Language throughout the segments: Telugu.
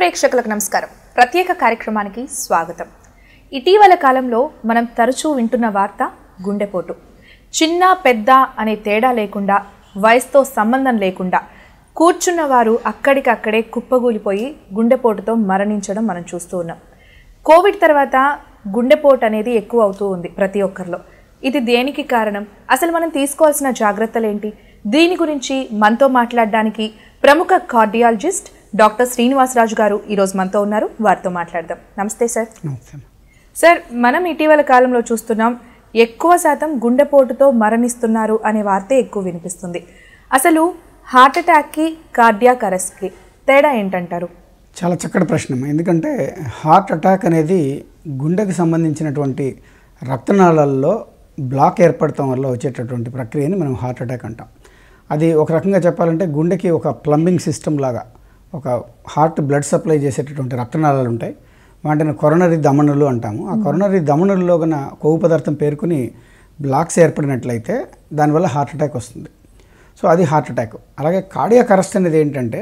ప్రేక్షకులకు నమస్కారం ప్రత్యేక కార్యక్రమానికి స్వాగతం ఇటీవల కాలంలో మనం తరచూ వింటున్న వార్త గుండెపోటు చిన్న పెద్ద అనే తేడా లేకుండా వయసుతో సంబంధం లేకుండా కూర్చున్న వారు అక్కడికక్కడే కుప్పగూలిపోయి గుండెపోటుతో మరణించడం మనం చూస్తూ ఉన్నాం కోవిడ్ తర్వాత గుండెపోటు అనేది ఎక్కువ అవుతూ ఉంది ప్రతి ఒక్కరిలో ఇది దేనికి కారణం అసలు మనం తీసుకోవాల్సిన జాగ్రత్తలేంటి దీని గురించి మనతో మాట్లాడడానికి ప్రముఖ కార్డియాలజిస్ట్ డాక్టర్ శ్రీనివాసరాజు గారు ఈరోజు మనతో ఉన్నారు వారితో మాట్లాడదాం నమస్తే సార్ సార్ మనం ఇటీవల కాలంలో చూస్తున్నాం ఎక్కువ శాతం గుండెపోటుతో మరణిస్తున్నారు అనే వార్త ఎక్కువ వినిపిస్తుంది అసలు హార్ట్ అటాక్కి కార్డియాక్ అరెస్ట్కి తేడా ఏంటంటారు చాలా చక్కటి ప్రశ్న ఎందుకంటే హార్ట్ అటాక్ అనేది గుండెకి సంబంధించినటువంటి రక్తనాళాల్లో బ్లాక్ ఏర్పడటం వల్ల వచ్చేటటువంటి ప్రక్రియని మనం హార్ట్ అటాక్ అంటాం అది ఒక రకంగా చెప్పాలంటే గుండెకి ఒక ప్లంబింగ్ సిస్టమ్ లాగా ఒక హార్ట్ బ్లడ్ సప్లై చేసేటటువంటి రక్తనాళాలు ఉంటాయి వాటిని కొరనరీ దమనులు అంటాము ఆ కొరనరీ దమనుల్లో గన కొవ్వు పదార్థం పేర్కొని బ్లాక్స్ ఏర్పడినట్లయితే దానివల్ల హార్ట్ అటాక్ వస్తుంది సో అది హార్ట్ అటాక్ అలాగే కార్డియాక్ అరెస్ట్ అనేది ఏంటంటే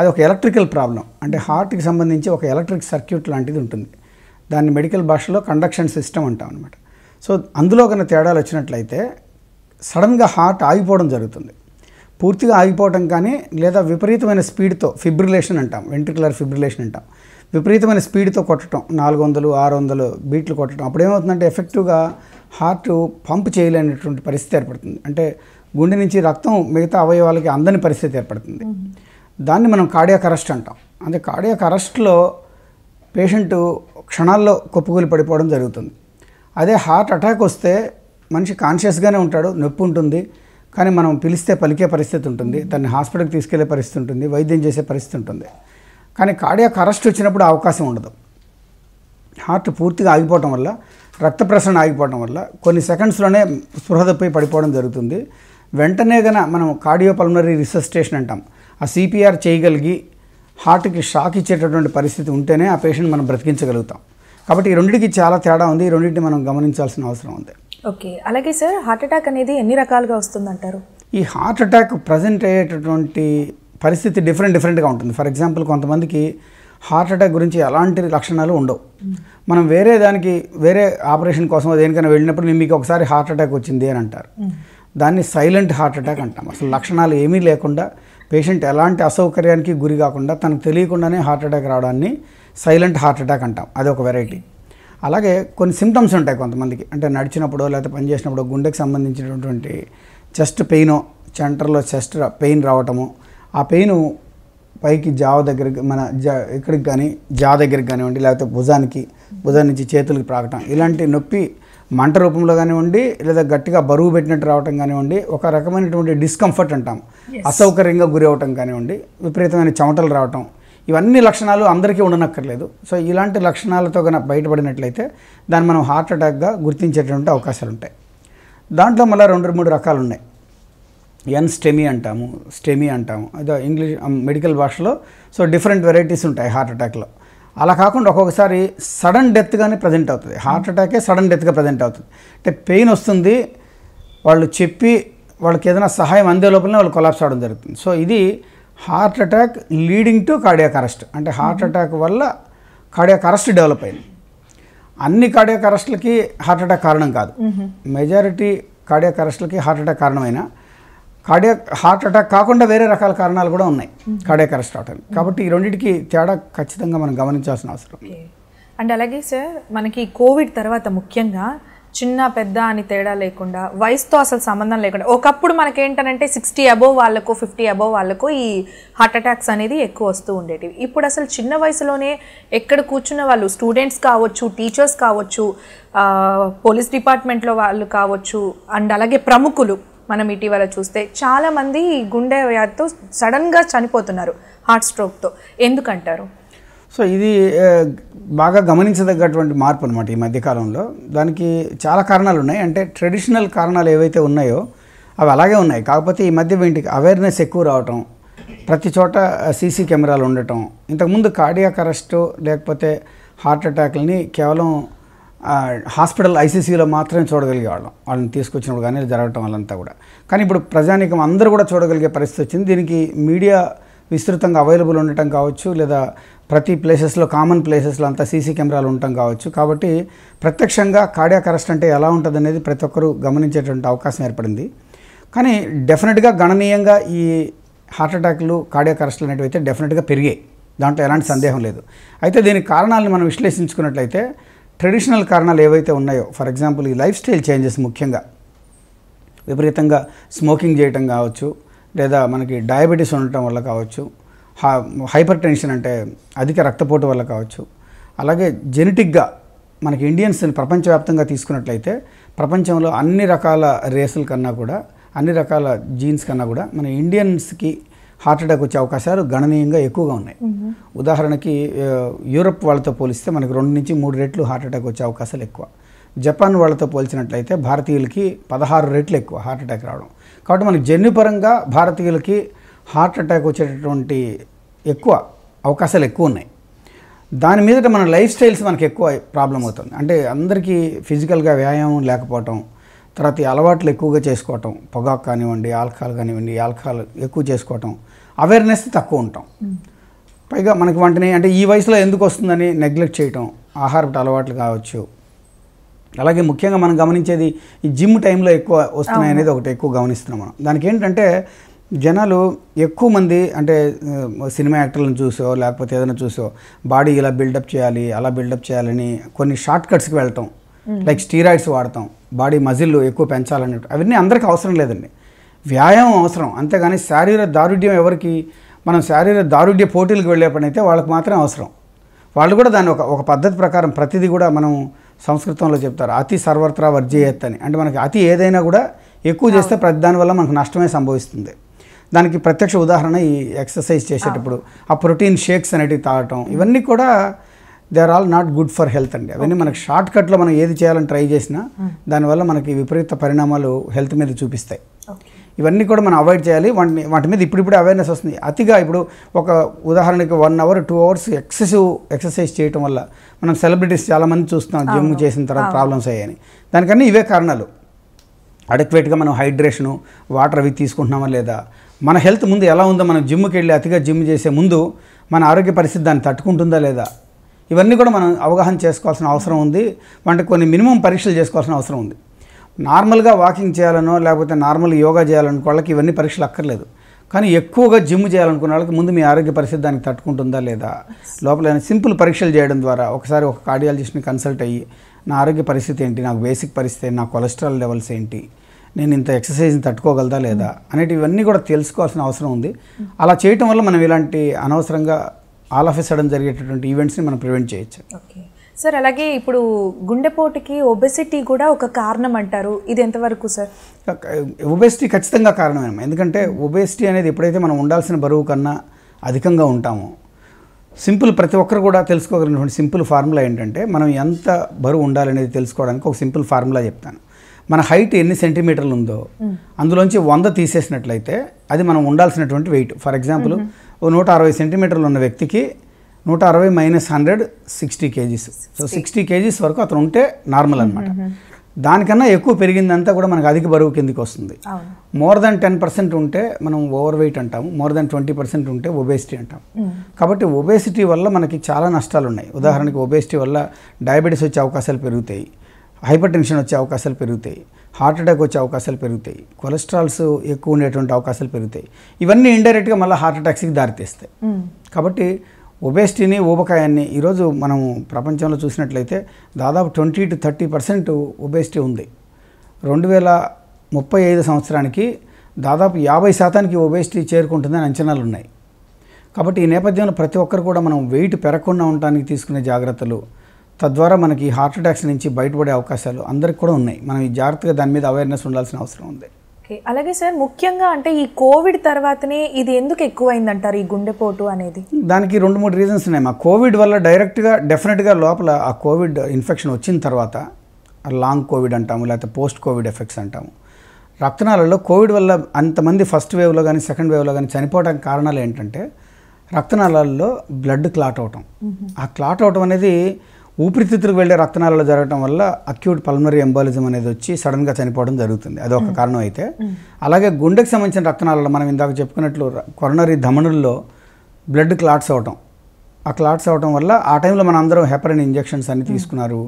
అది ఒక ఎలక్ట్రికల్ ప్రాబ్లం అంటే హార్ట్కి సంబంధించి ఒక ఎలక్ట్రిక్ సర్క్యూట్ లాంటిది ఉంటుంది దాన్ని మెడికల్ భాషలో కండక్షన్ సిస్టమ్ అంటాం అనమాట సో అందులో కన్నా తేడాలు వచ్చినట్లయితే సడన్గా హార్ట్ ఆగిపోవడం జరుగుతుంది పూర్తిగా ఆగిపోవటం కానీ లేదా విపరీతమైన స్పీడ్తో ఫిబ్రిలేషన్ అంటాం వెంట్రికులర్ ఫిబ్రిలేషన్ అంటాం విపరీతమైన స్పీడ్తో కొట్టడం నాలుగు వందలు ఆరు వందలు బీట్లు కొట్టడం అప్పుడేమవుతుందంటే ఎఫెక్టివ్గా హార్ట్ పంప్ చేయలేనటువంటి పరిస్థితి ఏర్పడుతుంది అంటే గుండె నుంచి రక్తం మిగతా అవయవాలకి అందని పరిస్థితి ఏర్పడుతుంది దాన్ని మనం కార్డియాక్ అరెస్ట్ అంటాం అంటే కార్డియాక్ అరెస్ట్లో పేషెంట్ క్షణాల్లో కొప్పుకూలి పడిపోవడం జరుగుతుంది అదే హార్ట్ అటాక్ వస్తే మనిషి కాన్షియస్గానే ఉంటాడు నొప్పి ఉంటుంది కానీ మనం పిలిస్తే పలికే పరిస్థితి ఉంటుంది దాన్ని హాస్పిటల్కి తీసుకెళ్లే పరిస్థితి ఉంటుంది వైద్యం చేసే పరిస్థితి ఉంటుంది కానీ కార్డియాక్ అరెస్ట్ వచ్చినప్పుడు అవకాశం ఉండదు హార్ట్ పూర్తిగా ఆగిపోవటం వల్ల రక్త ప్రసరణ ఆగిపోవటం వల్ల కొన్ని సెకండ్స్లోనే స్పృహ తప్పి పడిపోవడం జరుగుతుంది వెంటనే గన మనం కార్డియోపల్మనరీ రిసస్టేషన్ అంటాం ఆ సిపిఆర్ చేయగలిగి హార్ట్కి షాక్ ఇచ్చేటటువంటి పరిస్థితి ఉంటేనే ఆ పేషెంట్ మనం బ్రతికించగలుగుతాం కాబట్టి ఈ రెండింటికి చాలా తేడా ఉంది ఈ రెండింటిని మనం గమనించాల్సిన అవసరం ఉంది ఓకే అలాగే సార్ హార్ట్ అటాక్ అనేది ఎన్ని రకాలుగా వస్తుందంటారు ఈ హార్ట్ అటాక్ ప్రజెంట్ అయ్యేటటువంటి పరిస్థితి డిఫరెంట్ డిఫరెంట్గా ఉంటుంది ఫర్ ఎగ్జాంపుల్ కొంతమందికి హార్ట్ అటాక్ గురించి ఎలాంటి లక్షణాలు ఉండవు మనం వేరే దానికి వేరే ఆపరేషన్ కోసం దేనికైనా వెళ్ళినప్పుడు మీకు ఒకసారి హార్ట్ అటాక్ వచ్చింది అని అంటారు దాన్ని సైలెంట్ హార్ట్ అటాక్ అంటాం అసలు లక్షణాలు ఏమీ లేకుండా పేషెంట్ ఎలాంటి అసౌకర్యానికి గురి కాకుండా తనకు తెలియకుండానే హార్ట్ అటాక్ రావడాన్ని సైలెంట్ హార్ట్ అటాక్ అంటాం అది ఒక వెరైటీ అలాగే కొన్ని సిమ్టమ్స్ ఉంటాయి కొంతమందికి అంటే నడిచినప్పుడు లేకపోతే పని చేసినప్పుడు గుండెకి సంబంధించినటువంటి చెస్ట్ పెయిన్ సెంటర్లో చెస్ట్ పెయిన్ రావటము ఆ పెయిన్ పైకి జావ దగ్గరికి మన జా ఇక్కడికి కానీ జా దగ్గరికి కానివ్వండి లేకపోతే భుజానికి భుజం నుంచి చేతులకి ప్రాగటం ఇలాంటి నొప్పి మంట రూపంలో కానివ్వండి లేదా గట్టిగా బరువు పెట్టినట్టు రావటం కానివ్వండి ఒక రకమైనటువంటి డిస్కంఫర్ట్ అంటాం అసౌకర్యంగా గురి అవ్వటం కానివ్వండి విపరీతమైన చెమటలు రావటం ఇవన్నీ లక్షణాలు అందరికీ ఉండనక్కర్లేదు సో ఇలాంటి లక్షణాలతో కనుక బయటపడినట్లయితే దాన్ని మనం హార్ట్ అటాక్గా గుర్తించేటువంటి అవకాశాలు ఉంటాయి దాంట్లో మళ్ళీ రెండు మూడు రకాలు ఉన్నాయి ఎన్ స్టెమీ అంటాము స్టెమీ అంటాము అదో ఇంగ్లీష్ మెడికల్ భాషలో సో డిఫరెంట్ వెరైటీస్ ఉంటాయి హార్ట్ అటాక్లో అలా కాకుండా ఒక్కొక్కసారి సడన్ డెత్గానే ప్రజెంట్ అవుతుంది హార్ట్ అటాకే సడన్ డెత్గా ప్రజెంట్ అవుతుంది అంటే పెయిన్ వస్తుంది వాళ్ళు చెప్పి వాళ్ళకి ఏదైనా సహాయం అందే లోపలనే వాళ్ళు కొలాప్స్ అవడం జరుగుతుంది సో ఇది heart attack leading to cardiac arrest అంటే హార్ట్ అటాక్ వల్ల కార్డియాక్ అరెస్ట్ డెవలప్ అయింది అన్ని కార్డియాక్ అరెస్ట్లకి హార్ట్ అటాక్ కారణం కాదు మెజారిటీ కార్డియాక్ అరెస్ట్లకి హార్ట్ అటాక్ కారణమైన కార్డియాక్ హార్ట్ అటాక్ కాకుండా వేరే రకాల కారణాలు కూడా ఉన్నాయి కార్డియాక్ అరెస్ట్ అవటానికి కాబట్టి ఈ రెండింటికి తేడా ఖచ్చితంగా మనం గమనించాల్సిన అవసరం అండ్ అలాగే సార్ మనకి కోవిడ్ తర్వాత ముఖ్యంగా చిన్న పెద్ద అని తేడా లేకుండా వయసుతో అసలు సంబంధం లేకుండా ఒకప్పుడు మనకేంటనంటే సిక్స్టీ అబోవ్ వాళ్ళకు ఫిఫ్టీ అబోవ్ వాళ్ళకు ఈ హార్ట్ అటాక్స్ అనేది ఎక్కువ వస్తూ ఉండేటివి ఇప్పుడు అసలు చిన్న వయసులోనే ఎక్కడ కూర్చున్న వాళ్ళు స్టూడెంట్స్ కావచ్చు టీచర్స్ కావచ్చు పోలీస్ డిపార్ట్మెంట్లో వాళ్ళు కావచ్చు అండ్ అలాగే ప్రముఖులు మనం ఇటీవల చూస్తే చాలామంది గుండె వ్యాధితో సడన్గా చనిపోతున్నారు హార్ట్ స్ట్రోక్తో ఎందుకంటారు సో ఇది బాగా గమనించదగ్గటువంటి మార్పు అనమాట ఈ మధ్యకాలంలో దానికి చాలా కారణాలు ఉన్నాయి అంటే ట్రెడిషనల్ కారణాలు ఏవైతే ఉన్నాయో అవి అలాగే ఉన్నాయి కాకపోతే ఈ మధ్య వీటికి అవేర్నెస్ ఎక్కువ రావటం ప్రతి చోట సీసీ కెమెరాలు ఉండటం ఇంతకుముందు కార్డియాక్ కరెస్ట్ లేకపోతే హార్ట్ అటాక్లని కేవలం హాస్పిటల్ ఐసీసీలో మాత్రమే చూడగలిగేవాళ్ళం వాళ్ళని తీసుకొచ్చినప్పుడు కానీ జరగటం వాళ్ళంతా కూడా కానీ ఇప్పుడు ప్రజానికం అందరూ కూడా చూడగలిగే పరిస్థితి వచ్చింది దీనికి మీడియా విస్తృతంగా అవైలబుల్ ఉండటం కావచ్చు లేదా ప్రతి ప్లేసెస్లో కామన్ ప్లేసెస్లో అంతా సీసీ కెమెరాలు ఉండటం కావచ్చు కాబట్టి ప్రత్యక్షంగా కార్డియాక్ అరెస్ట్ అంటే ఎలా ఉంటుంది అనేది ప్రతి ఒక్కరూ గమనించేటువంటి అవకాశం ఏర్పడింది కానీ డెఫినెట్గా గణనీయంగా ఈ హార్ట్ అటాక్లు కార్డియాక్ అరెస్టులు అనేవి అయితే డెఫినెట్గా పెరిగాయి దాంట్లో ఎలాంటి సందేహం లేదు అయితే దీని కారణాలను మనం విశ్లేషించుకున్నట్లయితే ట్రెడిషనల్ కారణాలు ఏవైతే ఉన్నాయో ఫర్ ఎగ్జాంపుల్ ఈ లైఫ్ స్టైల్ చేంజెస్ ముఖ్యంగా విపరీతంగా స్మోకింగ్ చేయటం కావచ్చు లేదా మనకి డయాబెటీస్ ఉండటం వల్ల కావచ్చు హైపర్ టెన్షన్ అంటే అధిక రక్తపోటు వల్ల కావచ్చు అలాగే జెనెటిక్గా మనకి ఇండియన్స్ ప్రపంచవ్యాప్తంగా తీసుకున్నట్లయితే ప్రపంచంలో అన్ని రకాల రేసుల కన్నా కూడా అన్ని రకాల జీన్స్ కన్నా కూడా మన ఇండియన్స్కి హార్ట్ అటాక్ వచ్చే అవకాశాలు గణనీయంగా ఎక్కువగా ఉన్నాయి ఉదాహరణకి యూరప్ వాళ్ళతో పోలిస్తే మనకి రెండు నుంచి మూడు రెట్లు హార్ట్ అటాక్ వచ్చే అవకాశాలు ఎక్కువ జపాన్ వాళ్ళతో పోల్చినట్లయితే భారతీయులకి పదహారు రెట్లు ఎక్కువ హార్ట్ అటాక్ రావడం కాబట్టి మనకి జన్యుపరంగా భారతీయులకి హార్ట్ అటాక్ వచ్చేటటువంటి ఎక్కువ అవకాశాలు ఎక్కువ ఉన్నాయి దాని మీద మన లైఫ్ స్టైల్స్ మనకి ఎక్కువ ప్రాబ్లం అవుతుంది అంటే అందరికీ ఫిజికల్గా వ్యాయామం లేకపోవటం తర్వాత అలవాట్లు ఎక్కువగా చేసుకోవటం పొగాకు కానివ్వండి ఆల్కహాల్ కానివ్వండి ఆల్కహాల్ ఎక్కువ చేసుకోవటం అవేర్నెస్ తక్కువ ఉంటాం పైగా మనకి వంటనే అంటే ఈ వయసులో ఎందుకు వస్తుందని నెగ్లెక్ట్ చేయటం ఆహారపు అలవాట్లు కావచ్చు అలాగే ముఖ్యంగా మనం గమనించేది ఈ జిమ్ టైంలో ఎక్కువ వస్తున్నాయి అనేది ఒకటి ఎక్కువ గమనిస్తున్నాం మనం దానికి ఏంటంటే జనాలు ఎక్కువ మంది అంటే సినిమా యాక్టర్లను చూసో లేకపోతే ఏదైనా చూసో బాడీ ఇలా బిల్డప్ చేయాలి అలా బిల్డప్ చేయాలని కొన్ని షార్ట్ కట్స్కి వెళ్తాం లైక్ స్టీరాయిడ్స్ వాడతాం బాడీ మజిల్ ఎక్కువ పెంచాలని అవన్నీ అందరికీ అవసరం లేదండి వ్యాయామం అవసరం అంతేగాని శారీర దారుఢ్యం ఎవరికి మనం శారీర దారుఢ్య పోటీలకు వెళ్ళే పని అయితే వాళ్ళకి మాత్రం అవసరం వాళ్ళు కూడా దాన్ని ఒక ఒక పద్ధతి ప్రకారం ప్రతిదీ కూడా మనం సంస్కృతంలో చెప్తారు అతి సర్వత్రా వర్జయేత్ అని అంటే మనకి అతి ఏదైనా కూడా ఎక్కువ చేస్తే ప్రతి దానివల్ల మనకు నష్టమే సంభవిస్తుంది దానికి ప్రత్యక్ష ఉదాహరణ ఈ ఎక్సర్సైజ్ చేసేటప్పుడు ఆ ప్రోటీన్ షేక్స్ అనేటివి తాగటం ఇవన్నీ కూడా they are all not good for health అండి అవన్నీ మనకి షార్ట్ కట్లో మనం ఏది చేయాలని ట్రై చేసినా దానివల్ల మనకి విపరీత పరిణామాలు హెల్త్ మీద చూపిస్తాయి ఇవన్నీ కూడా మనం అవాయిడ్ చేయాలి వాటిని వాటి మీద ఇప్పుడిప్పుడు అవేర్నెస్ వస్తుంది అతిగా ఇప్పుడు ఒక ఉదాహరణకి one hour two hours excessive exercise చేయటం వల్ల మనం సెలబ్రిటీస్ చాలామంది చూస్తున్నాం జిమ్ చేసిన తర్వాత ప్రాబ్లమ్స్ అయ్యాయని దానికన్నా ఇవే కారణాలు అడక్వేట్గా మనం హైడ్రేషను వాటర్ అవి తీసుకుంటున్నామా లేదా మన హెల్త్ ముందు ఎలా ఉందో మనం జిమ్కి వెళ్ళి అతిగా జిమ్ చేసే ముందు మన ఆరోగ్య పరిస్థితి దాన్ని తట్టుకుంటుందా లేదా ఇవన్నీ కూడా మనం అవగాహన చేసుకోవాల్సిన అవసరం ఉంది అంటే కొన్ని మినిమం పరీక్షలు చేసుకోవాల్సిన అవసరం ఉంది నార్మల్గా వాకింగ్ చేయాలనో లేకపోతే నార్మల్ యోగా చేయాలనుకో వాళ్ళకి ఇవన్నీ పరీక్షలు అక్కర్లేదు కానీ ఎక్కువగా జిమ్ చేయాలనుకున్న వాళ్ళకి ముందు మీ ఆరోగ్య పరిస్థితి దానికి తట్టుకుంటుందా లేదా లోపల సింపుల్ పరీక్షలు చేయడం ద్వారా ఒకసారి ఒక కార్డియాలజిస్ట్ని కన్సల్ట్ అయ్యి నా ఆరోగ్య పరిస్థితి ఏంటి నాకు బేసిక్ పరిస్థితి నా కొలెస్ట్రాల్ లెవెల్స్ ఏంటి నేను ఇంత ఎక్సర్సైజ్ని తట్టుకోగలదా లేదా అనేటివి ఇవన్నీ కూడా తెలుసుకోవాల్సిన అవసరం ఉంది అలా చేయటం వల్ల మనం ఇలాంటి అనవసరంగా ఆల్ ఆఫ్ ఎ సడన్ జరిగేటటువంటి ఈవెంట్స్ని మనం ప్రివెంట్ చేయొచ్చు ఓకే సార్ అలాగే ఇప్పుడు గుండెపోటుకి ఒబెసిటీ కూడా ఒక కారణం అంటారు ఇది ఎంతవరకు సార్ ఒబెసిటీ ఖచ్చితంగా కారణమేనమ్మా ఎందుకంటే ఒబెసిటీ అనేది ఎప్పుడైతే మనం ఉండాల్సిన బరువు కన్నా అధికంగా ఉంటామో సింపుల్ ప్రతి ఒక్కరు కూడా తెలుసుకోగలిగినటువంటి సింపుల్ ఫార్ములా ఏంటంటే మనం ఎంత బరువు ఉండాలనేది తెలుసుకోవడానికి ఒక సింపుల్ ఫార్ములా చెప్తాను మన హైట్ ఎన్ని సెంటీమీటర్లు ఉందో అందులోంచి వంద తీసేసినట్లయితే అది మనం ఉండాల్సినటువంటి వెయిట్ ఫర్ ఎగ్జాంపుల్ ఓ నూట అరవై సెంటీమీటర్లు ఉన్న వ్యక్తికి నూట అరవై minus hundred sixty kgs so sixty kgs వరకు అతను ఉంటే నార్మల్ అనమాట దానికన్నా ఎక్కువ పెరిగిందంతా కూడా మనకు అధిక బరువు కిందికి వస్తుంది మోర్ దెన్ టెన్ పర్సెంట్ ఉంటే మనం ఓవర్ వెయిట్ అంటాము మోర్ దెన్ ట్వంటీ పర్సెంట్ ఉంటే ఒబేసిటీ అంటాం కాబట్టి ఒబేసిటీ వల్ల మనకి చాలా నష్టాలు ఉన్నాయి ఉదాహరణకి ఒబేసిటీ వల్ల డయాబెటీస్ వచ్చే అవకాశాలు పెరుగుతాయి హైపర్ టెన్షన్ వచ్చే అవకాశాలు పెరుగుతాయి హార్ట్ అటాక్ వచ్చే అవకాశాలు పెరుగుతాయి కొలెస్ట్రాల్స్ ఎక్కువ ఉండేటువంటి అవకాశాలు పెరుగుతాయి ఇవన్నీ ఇండైరెక్ట్గా మళ్ళీ హార్ట్ అటాక్స్కి దారితీస్తాయి కాబట్టి ఒబేసిటీని ఊబకాయాన్ని ఈరోజు మనం ప్రపంచంలో చూసినట్లయితే దాదాపు twenty to thirty percent obesity ఉంది రెండు వేల ముప్పై ఐదు సంవత్సరానికి దాదాపు యాభై శాతానికి ఒబేసిటీ చేరుకుంటుందని అంచనాలు ఉన్నాయి కాబట్టి ఈ నేపథ్యంలో ప్రతి ఒక్కరు కూడా మనం వెయిట్ పెరగకుండా ఉండడానికి తీసుకునే జాగ్రత్తలు తద్వారా మనకి హార్ట్ అటాక్స్ నుంచి బయటపడే అవకాశాలు అందరికి కూడా ఉన్నాయి మనం ఈ జాగ్రత్తగా దాని మీద అవేర్నెస్ ఉండాల్సిన అవసరం ఉంది ఓకే అలాగే సార్ ముఖ్యంగా అంటే ఈ కోవిడ్ తర్వాతనే ఇది ఎందుకు ఎక్కువైందంటారు ఈ గుండెపోటు అనేది దానికి రెండు మూడు రీజన్స్ ఉన్నాయి మా కోవిడ్ వల్ల డైరెక్ట్గా డెఫినెట్గా లోపల ఆ కోవిడ్ ఇన్ఫెక్షన్ వచ్చిన తర్వాత లాంగ్ కోవిడ్ అంటాము లేకపోతే పోస్ట్ కోవిడ్ ఎఫెక్ట్స్ అంటాము రక్తనాళాల్లో కోవిడ్ వల్ల అంతమంది ఫస్ట్ వేవ్లో కానీ సెకండ్ వేవ్లో కానీ చనిపోవడానికి కారణాలు ఏంటంటే రక్తనాళాల్లో బ్లడ్ క్లాట్ అవటం ఆ క్లాట్ అవటం అనేది ఊపిరితిత్తులకు వెళ్ళే రక్తనాళాలు జరగడం వల్ల అక్యూట్ పల్మనరీ ఎంబాలిజం అనేది వచ్చి సడన్గా చనిపోవడం జరుగుతుంది అది ఒక కారణం అయితే అలాగే గుండెకి సంబంధించిన రక్తనాళాలు మనం ఇందాక చెప్పుకున్నట్లు కొరనరీ ధమనుల్లో బ్లడ్ క్లాట్స్ అవటం ఆ క్లాట్స్ అవటం వల్ల ఆ టైంలో మనం అందరం హెపరిన్ ఇంజెక్షన్స్ అన్ని తీసుకున్నారు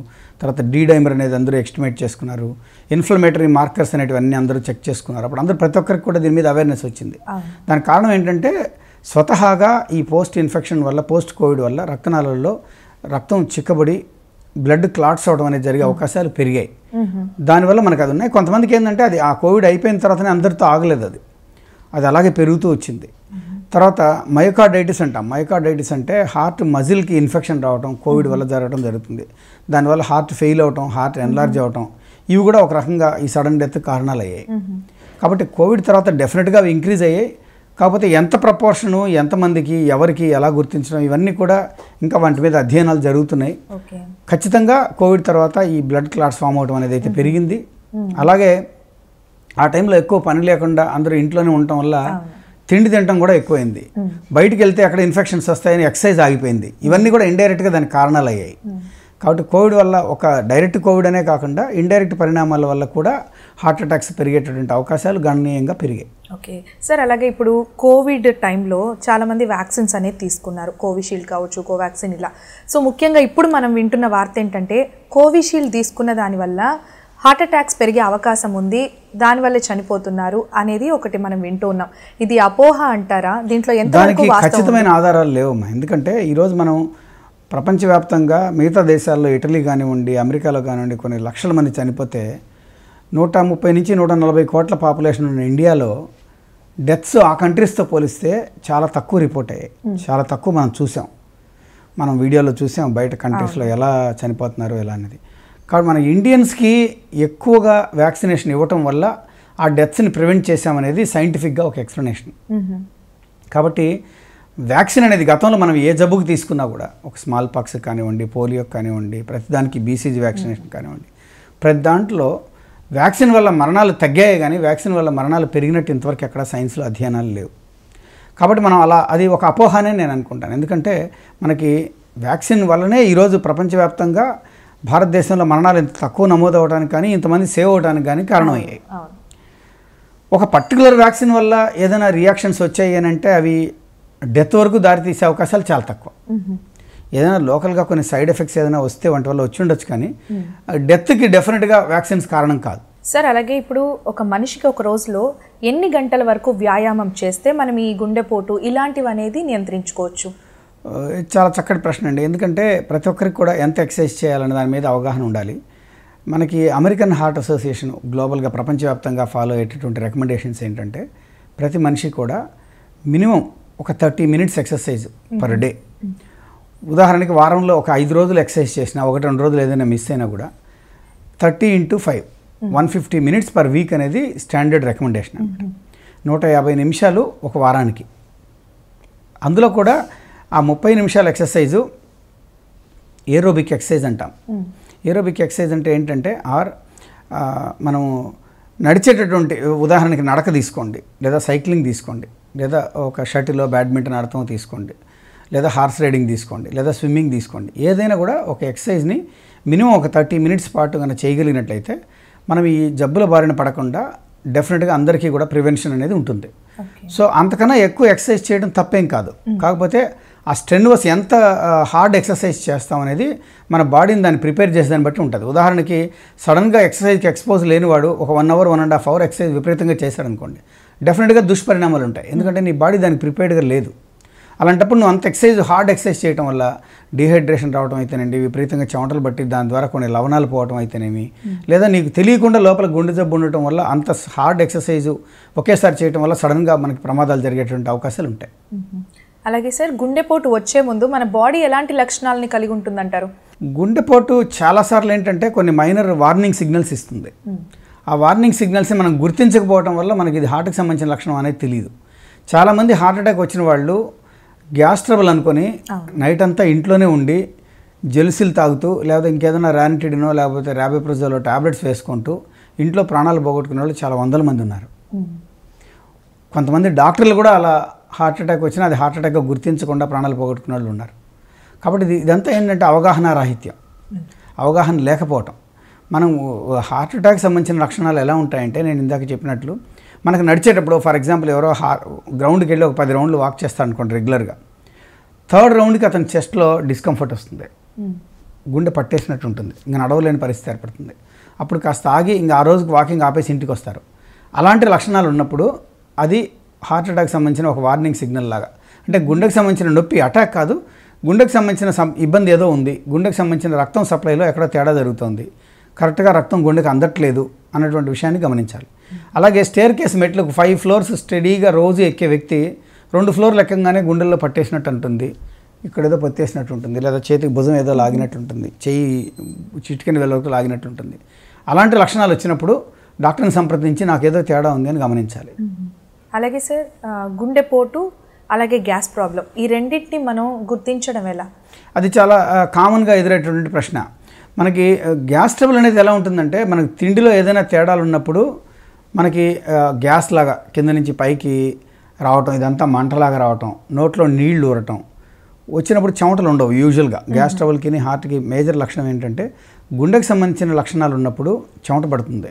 తర్వాత డైమర్ అనేది అందరూ ఎస్టిమేట్ చేసుకున్నారు ఇన్ఫ్లమేటరీ మార్కర్స్ అనేటివి అన్నీ అందరూ చెక్ చేసుకున్నారు అప్పుడు అందరూ ప్రతి ఒక్కరికి కూడా దీని మీద అవేర్నెస్ వచ్చింది దాని కారణం ఏంటంటే స్వతహాగా ఈ పోస్ట్ ఇన్ఫెక్షన్ వల్ల పోస్ట్ కోవిడ్ వల్ల రక్తనాళాల్లో రక్తం చిక్కబడి బ్లడ్ క్లాట్స్ అవడం అనేది జరిగే అవకాశాలు పెరిగాయి దానివల్ల మనకు అది ఉన్నాయి కొంతమందికి ఏంటంటే అది ఆ కోవిడ్ అయిపోయిన తర్వాతనే అందరితో ఆగలేదు అది అది అలాగే పెరుగుతూ వచ్చింది తర్వాత మయోకార్డైటిస్ అంటాం మయోకార్డైటిస్ అంటే హార్ట్ మజిల్కి ఇన్ఫెక్షన్ రావడం కోవిడ్ వల్ల జరగడం జరుగుతుంది దానివల్ల హార్ట్ ఫెయిల్ అవటం హార్ట్ ఎన్లార్జ్ అవటం ఇవి కూడా ఒక రకంగా ఈ సడన్ డెత్ కారణాలు అయ్యాయి కాబట్టి కోవిడ్ తర్వాత డెఫినెట్గా అవి ఇంక్రీజ్ అయ్యాయి కాకపోతే ఎంత ప్రపోర్షను ఎంతమందికి ఎవరికి ఎలా గుర్తించడం ఇవన్నీ కూడా ఇంకా వాటి మీద అధ్యయనాలు జరుగుతున్నాయి ఖచ్చితంగా కోవిడ్ తర్వాత ఈ బ్లడ్ క్లాట్స్ ఫామ్ అవడం అనేది అయితే పెరిగింది అలాగే ఆ టైంలో ఎక్కువ పని లేకుండా అందరూ ఇంట్లోనే ఉండటం వల్ల తిండి తినటం కూడా ఎక్కువైంది బయటికి వెళ్తే అక్కడ ఇన్ఫెక్షన్స్ వస్తాయని ఎక్సైజ్ ఆగిపోయింది ఇవన్నీ కూడా ఇండైరెక్ట్గా దానికి కారణాలు అయ్యాయి కాబట్టి కోవిడ్ వల్ల ఒక డైరెక్ట్ కోవిడ్ అనే కాకుండా ఇండైరెక్ట్ పరిణామాల వల్ల కూడా హార్ట్ అటాక్స్ పెరిగేటటువంటి అవకాశాలు గణనీయంగా పెరిగాయి ఓకే సార్ అలాగే ఇప్పుడు కోవిడ్ టైంలో చాలామంది వ్యాక్సిన్స్ అనేది తీసుకున్నారు కోవిషీల్డ్ కావచ్చు కోవాక్సిన్ ఇలా సో ముఖ్యంగా ఇప్పుడు మనం వింటున్న వార్త ఏంటంటే కోవిషీల్డ్ తీసుకున్న దానివల్ల హార్ట్ అటాక్స్ పెరిగే అవకాశం ఉంది దానివల్ల చనిపోతున్నారు అనేది ఒకటి మనం వింటూ ఉన్నాం ఇది అపోహ అంటారా దీంట్లో ఎంత ఖచ్చితమైన ఆధారాలు లేవు ఎందుకంటే ఈరోజు మనం ప్రపంచవ్యాప్తంగా మిగతా దేశాల్లో ఇటలీ కానివ్వండి అమెరికాలో కానివ్వండి కొన్ని లక్షల మంది చనిపోతే నూట ముప్పై నుంచి నూట నలభై కోట్ల పాపులేషన్ ఉన్న ఇండియాలో డెత్స్ ఆ కంట్రీస్తో పోలిస్తే చాలా తక్కువ రిపోర్ట్ అయ్యాయి చాలా తక్కువ మనం చూసాం మనం వీడియోలో చూసాం బయట కంట్రీస్లో ఎలా చనిపోతున్నారు ఎలా అనేది కాబట్టి మన ఇండియన్స్కి ఎక్కువగా వ్యాక్సినేషన్ ఇవ్వటం వల్ల ఆ డెత్స్ని ప్రివెంట్ చేసామనేది సైంటిఫిక్గా ఒక ఎక్స్ప్లెనేషన్ కాబట్టి వ్యాక్సిన్ అనేది గతంలో మనం ఏ జబ్బుకు తీసుకున్నా కూడా ఒక స్మాల్ పాక్స్ కానివ్వండి పోలియో కానివ్వండి ప్రతిదానికి బీసీజీ వ్యాక్సినేషన్ కానివ్వండి ప్రతి దాంట్లో వ్యాక్సిన్ వల్ల మరణాలు తగ్గాయి కానీ వ్యాక్సిన్ వల్ల మరణాలు పెరిగినట్టు ఇంతవరకు ఎక్కడ సైన్స్లో అధ్యయనాలు లేవు కాబట్టి మనం అలా అది ఒక అపోహనే నేను అనుకుంటాను ఎందుకంటే మనకి వ్యాక్సిన్ వల్లనే ఈరోజు ప్రపంచవ్యాప్తంగా భారతదేశంలో మరణాలు ఇంత తక్కువ నమోదు అవడానికి కానీ ఇంతమంది సేవ్ అవడానికి కానీ కారణమయ్యాయి ఒక పర్టికులర్ వ్యాక్సిన్ వల్ల ఏదైనా రియాక్షన్స్ వచ్చాయి అని అంటే అవి డెత్ వరకు దారితీసే అవకాశాలు చాలా తక్కువ ఏదైనా లోకల్గా కొన్ని సైడ్ ఎఫెక్ట్స్ ఏదైనా వస్తే వంటి వల్ల వచ్చి ఉండొచ్చు కానీ డెత్కి డెఫినెట్గా వ్యాక్సిన్స్ కారణం కాదు సార్ అలాగే ఇప్పుడు ఒక మనిషికి ఒక రోజులో ఎన్ని గంటల వరకు వ్యాయామం చేస్తే మనం ఈ గుండెపోటు ఇలాంటివి అనేది నియంత్రించుకోవచ్చు చాలా చక్కటి ప్రశ్న అండి ఎందుకంటే ప్రతి ఒక్కరికి కూడా ఎంత ఎక్సర్సైజ్ చేయాలనే దాని మీద అవగాహన ఉండాలి మనకి అమెరికన్ హార్ట్ అసోసియేషన్ గ్లోబల్గా ప్రపంచవ్యాప్తంగా ఫాలో అయ్యేటటువంటి రికమెండేషన్స్ ఏంటంటే ప్రతి మనిషి కూడా మినిమం ఒక thirty minutes exercise per day ఉదాహరణకి వారంలో ఒక ఐదు రోజులు ఎక్సర్సైజ్ చేసినా ఒకటి రెండు రోజులు ఏదైనా మిస్ అయినా కూడా thirty into five one fifty minutes per week అనేది స్టాండర్డ్ రికమెండేషన్ అనమాట నూట యాభై నిమిషాలు ఒక వారానికి అందులో కూడా ఆ ముప్పై నిమిషాల ఎక్సర్సైజు ఏరోబిక్ ఎక్సర్సైజ్ అంటాం ఏరోబిక్ ఎక్సర్సైజ్ అంటే ఏంటంటే ఆర్ మనము నడిచేటటువంటి ఉదాహరణకి నడక తీసుకోండి లేదా సైక్లింగ్ తీసుకోండి లేదా ఒక షటిల్లో బ్యాడ్మింటన్ ఆడటం తీసుకోండి లేదా హార్స్ రైడింగ్ తీసుకోండి లేదా స్విమ్మింగ్ తీసుకోండి ఏదైనా కూడా ఒక ఎక్సర్సైజ్ని మినిమం ఒక థర్టీ మినిట్స్ పాటు కనుక చేయగలిగినట్లయితే మనం ఈ జబ్బుల బారిన పడకుండా డెఫినెట్గా అందరికీ కూడా ప్రివెన్షన్ అనేది ఉంటుంది సో అంతకన్నా ఎక్కువ ఎక్సర్సైజ్ చేయడం తప్పేం కాదు కాకపోతే ఆ స్టెన్వస్ ఎంత హార్డ్ ఎక్సర్సైజ్ చేస్తాం అనేది మన బాడీని దాన్ని ప్రిపేర్ చేసే దాన్ని బట్టి ఉంటుంది ఉదాహరణకి సడన్గా ఎక్సర్సైజ్కి ఎక్స్పోజ్ లేనివాడు ఒక one hour one and half hour exercise విపరీతంగా అనుకోండి డెఫినెట్గా దుష్పరిణామాలు ఉంటాయి ఎందుకంటే నీ బాడీ దానికి ప్రిపేర్డ్గా లేదు అలాంటప్పుడు నువ్వు అంత ఎక్సైజ్ హార్డ్ ఎక్సైజ్ చేయడం వల్ల డిహైడ్రేషన్ రావడం అయితేనండి విపరీతంగా చెమటలు బట్టి దాని ద్వారా కొన్ని లవణాలు పోవడం అయితేనేమి లేదా నీకు తెలియకుండా లోపల గుండె జబ్బు ఉండటం వల్ల అంత హార్డ్ ఎక్సర్సైజ్ ఒకేసారి చేయడం వల్ల సడన్గా మనకి ప్రమాదాలు జరిగేటువంటి అవకాశాలు ఉంటాయి అలాగే సార్ గుండెపోటు వచ్చే ముందు మన బాడీ ఎలాంటి లక్షణాలని కలిగి ఉంటుందంటారు గుండెపోటు చాలాసార్లు ఏంటంటే కొన్ని మైనర్ వార్నింగ్ సిగ్నల్స్ ఇస్తుంది ఆ వార్నింగ్ సిగ్నల్స్ని మనం గుర్తించకపోవడం వల్ల మనకి ఇది హార్ట్కి సంబంధించిన లక్షణం అనేది తెలియదు చాలామంది హార్ట్ అటాక్ వచ్చిన వాళ్ళు గ్యాస్ ట్రబుల్ అనుకొని నైట్ అంతా ఇంట్లోనే ఉండి జెలుసిలు తాగుతూ లేకపోతే ఇంకేదైనా ర్యానిటిడినో లేకపోతే ర్యాబిప్రజోలో ట్యాబ్లెట్స్ వేసుకుంటూ ఇంట్లో ప్రాణాలు పోగొట్టుకునే వాళ్ళు చాలా వందల మంది ఉన్నారు కొంతమంది డాక్టర్లు కూడా అలా హార్ట్ అటాక్ వచ్చినా అది హార్ట్ అటాక్గా గుర్తించకుండా ప్రాణాలు పోగొట్టుకునే వాళ్ళు ఉన్నారు కాబట్టి ఇదంతా ఏంటంటే అవగాహన రాహిత్యం అవగాహన లేకపోవటం మనం హార్ట్ అటాక్ సంబంధించిన లక్షణాలు ఎలా ఉంటాయంటే నేను ఇందాక చెప్పినట్లు మనకు నడిచేటప్పుడు ఫర్ ఎగ్జాంపుల్ ఎవరో గ్రౌండ్కి వెళ్ళి ఒక పది రౌండ్లు వాక్ చేస్తాను అనుకోండి రెగ్యులర్గా థర్డ్ రౌండ్కి అతని చెస్ట్లో డిస్కంఫర్ట్ వస్తుంది గుండె పట్టేసినట్టు ఉంటుంది ఇంకా నడవలేని పరిస్థితి ఏర్పడుతుంది అప్పుడు కాస్త ఆగి ఇంకా ఆ రోజుకి వాకింగ్ ఆపేసి ఇంటికి వస్తారు అలాంటి లక్షణాలు ఉన్నప్పుడు అది హార్ట్ అటాక్ సంబంధించిన ఒక వార్నింగ్ సిగ్నల్ లాగా అంటే గుండెకి సంబంధించిన నొప్పి అటాక్ కాదు గుండెకు సంబంధించిన ఇబ్బంది ఏదో ఉంది గుండెకు సంబంధించిన రక్తం సప్లైలో ఎక్కడో తేడా జరుగుతుంది కరెక్ట్గా రక్తం గుండెకి అందట్లేదు అన్నటువంటి విషయాన్ని గమనించాలి అలాగే స్టేర్ కేస్ మెట్లకు ఫైవ్ ఫ్లోర్స్ స్టడీగా రోజు ఎక్కే వ్యక్తి రెండు ఫ్లోర్లు ఎక్కగానే గుండెల్లో పట్టేసినట్టు ఉంటుంది ఇక్కడ ఏదో పొత్తేసినట్టు ఉంటుంది లేదా చేతికి భుజం ఏదో లాగినట్టు ఉంటుంది చెయ్యి చిట్కని వెళ్ళవరకు లాగినట్టు ఉంటుంది అలాంటి లక్షణాలు వచ్చినప్పుడు డాక్టర్ని సంప్రదించి నాకేదో తేడా ఉంది అని గమనించాలి అలాగే సార్ గుండెపోటు అలాగే గ్యాస్ ప్రాబ్లం ఈ రెండింటిని మనం గుర్తించడం ఎలా అది చాలా కామన్గా ఎదురైనటువంటి ప్రశ్న మనకి గ్యాస్ ట్రబుల్ అనేది ఎలా ఉంటుందంటే మనకి తిండిలో ఏదైనా తేడాలు ఉన్నప్పుడు మనకి గ్యాస్ లాగా కింద నుంచి పైకి రావటం ఇదంతా మంటలాగా రావటం నోట్లో నీళ్లు ఊరటం వచ్చినప్పుడు చెమటలు ఉండవు యూజువల్గా గ్యాస్ ట్రబుల్కి హార్ట్కి మేజర్ లక్షణం ఏంటంటే గుండెకి సంబంధించిన లక్షణాలు ఉన్నప్పుడు చెమట పడుతుంది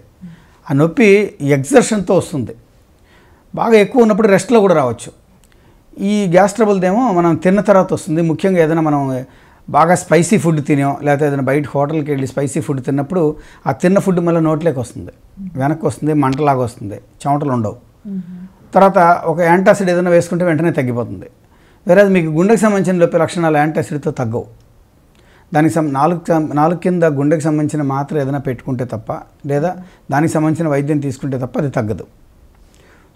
ఆ నొప్పి ఎగ్జర్షన్తో వస్తుంది బాగా ఎక్కువ ఉన్నప్పుడు రెస్ట్లో కూడా రావచ్చు ఈ గ్యాస్ ట్రబుల్దేమో మనం తిన్న తర్వాత వస్తుంది ముఖ్యంగా ఏదైనా మనం బాగా స్పైసీ ఫుడ్ తినో లేకపోతే ఏదైనా బయట హోటల్కి వెళ్ళి స్పైసీ ఫుడ్ తిన్నప్పుడు ఆ తిన్న ఫుడ్ మళ్ళీ నోట్లోకి వస్తుంది వెనక్కి వస్తుంది మంటలాగా వస్తుంది చెమటలు ఉండవు తర్వాత ఒక యాంటాసిడ్ ఏదైనా వేసుకుంటే వెంటనే తగ్గిపోతుంది వేరే మీకు గుండెకి సంబంధించిన లోపే లక్షణాలు యాంటాసిడ్తో తగ్గవు దానికి సం నాలుగు నాలుగు కింద గుండెకి సంబంధించిన మాత్ర ఏదైనా పెట్టుకుంటే తప్ప లేదా దానికి సంబంధించిన వైద్యం తీసుకుంటే తప్ప అది తగ్గదు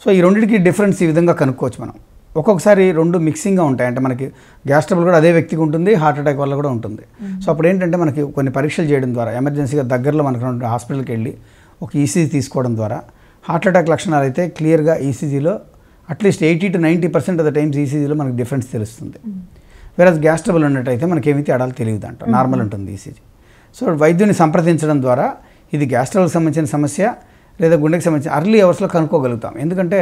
సో ఈ రెండింటికి డిఫరెన్స్ ఈ విధంగా కనుక్కోవచ్చు మనం ఒక్కొక్కసారి రెండు మిక్సింగ్గా ఉంటాయి అంటే మనకి గ్యాస్ ట్రబుల్ కూడా అదే వ్యక్తికి ఉంటుంది హార్ట్ అటాక్ వల్ల కూడా ఉంటుంది సో అప్పుడు ఏంటంటే మనకి కొన్ని పరీక్షలు చేయడం ద్వారా ఎమర్జెన్సీగా దగ్గరలో మనకు హాస్పిటల్కి వెళ్ళి ఒక ఈసీజీ తీసుకోవడం ద్వారా హార్ట్ అటాక్ లక్షణాలు అయితే క్లియర్గా ఈసీజీలో at least eighty to ninety percent of the times ఈసీజీలో మనకి డిఫరెన్స్ తెలుస్తుంది వేరస్ గ్యాస్ ట్రబుల్ ఉన్నట్టయితే మనకేమి తేడాలు తెలియదు అంట నార్మల్ ఉంటుంది ఈసీజీ సో వైద్యుని సంప్రదించడం ద్వారా ఇది ట్రబుల్కి సంబంధించిన సమస్య లేదా గుండెకి సంబంధించిన అర్లీ అవర్స్లో కనుక్కోగలుగుతాం ఎందుకంటే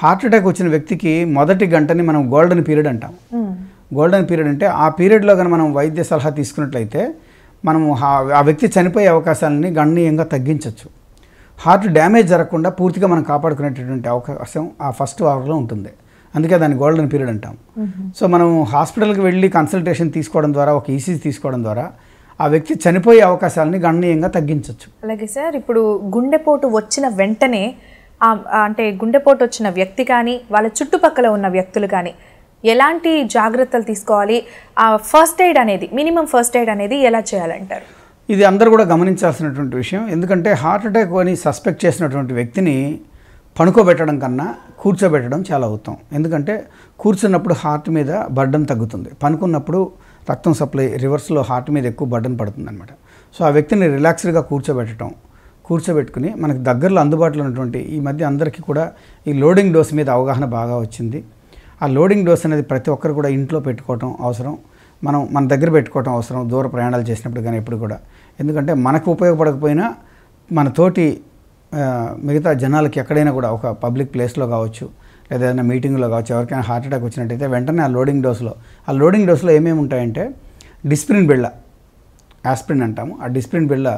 హార్ట్ అటాక్ వచ్చిన వ్యక్తికి మొదటి గంటని మనం గోల్డెన్ పీరియడ్ అంటాం గోల్డెన్ పీరియడ్ అంటే ఆ పీరియడ్లో కానీ మనం వైద్య సలహా తీసుకున్నట్లయితే మనం ఆ వ్యక్తి చనిపోయే అవకాశాలని గణనీయంగా తగ్గించవచ్చు హార్ట్ డ్యామేజ్ జరగకుండా పూర్తిగా మనం కాపాడుకునేటటువంటి అవకాశం ఆ ఫస్ట్ అవర్లో ఉంటుంది అందుకే దాన్ని గోల్డెన్ పీరియడ్ అంటాం సో మనం హాస్పిటల్కి వెళ్ళి కన్సల్టేషన్ తీసుకోవడం ద్వారా ఒక ఈసీజీ తీసుకోవడం ద్వారా ఆ వ్యక్తి చనిపోయే అవకాశాలని గణనీయంగా తగ్గించవచ్చు అలాగే సార్ ఇప్పుడు గుండెపోటు వచ్చిన వెంటనే అంటే గుండెపోటు వచ్చిన వ్యక్తి కానీ వాళ్ళ చుట్టుపక్కల ఉన్న వ్యక్తులు కానీ ఎలాంటి జాగ్రత్తలు తీసుకోవాలి ఆ ఫస్ట్ ఎయిడ్ అనేది మినిమం ఫస్ట్ ఎయిడ్ అనేది ఎలా చేయాలంటారు ఇది అందరూ కూడా గమనించాల్సినటువంటి విషయం ఎందుకంటే హార్ట్ అటాక్ అని సస్పెక్ట్ చేసినటువంటి వ్యక్తిని పడుకోబెట్టడం కన్నా కూర్చోబెట్టడం చాలా ఉత్తమం ఎందుకంటే కూర్చున్నప్పుడు హార్ట్ మీద బడ్డం తగ్గుతుంది పనుకున్నప్పుడు రక్తం సప్లై రివర్స్లో హార్ట్ మీద ఎక్కువ బడ్డం పడుతుంది అనమాట సో ఆ వ్యక్తిని రిలాక్స్డ్గా కూర్చోబెట్టడం కూర్చోబెట్టుకుని మనకు దగ్గరలో అందుబాటులో ఉన్నటువంటి ఈ మధ్య అందరికీ కూడా ఈ లోడింగ్ డోస్ మీద అవగాహన బాగా వచ్చింది ఆ లోడింగ్ డోస్ అనేది ప్రతి ఒక్కరు కూడా ఇంట్లో పెట్టుకోవటం అవసరం మనం మన దగ్గర పెట్టుకోవటం అవసరం దూర ప్రయాణాలు చేసినప్పుడు కానీ ఎప్పుడు కూడా ఎందుకంటే మనకు ఉపయోగపడకపోయినా మన తోటి మిగతా జనాలకి ఎక్కడైనా కూడా ఒక పబ్లిక్ ప్లేస్లో కావచ్చు లేదా ఏదైనా మీటింగ్లో కావచ్చు ఎవరికైనా హార్ట్ అటాక్ వచ్చినట్టయితే వెంటనే ఆ లోడింగ్ డోస్లో ఆ లోడింగ్ డోస్లో ఏమేమి ఉంటాయంటే డిస్ప్రిన్ బిళ్ళ యాస్ప్రిన్ అంటాము ఆ డిస్ప్రిన్ బిళ్ళ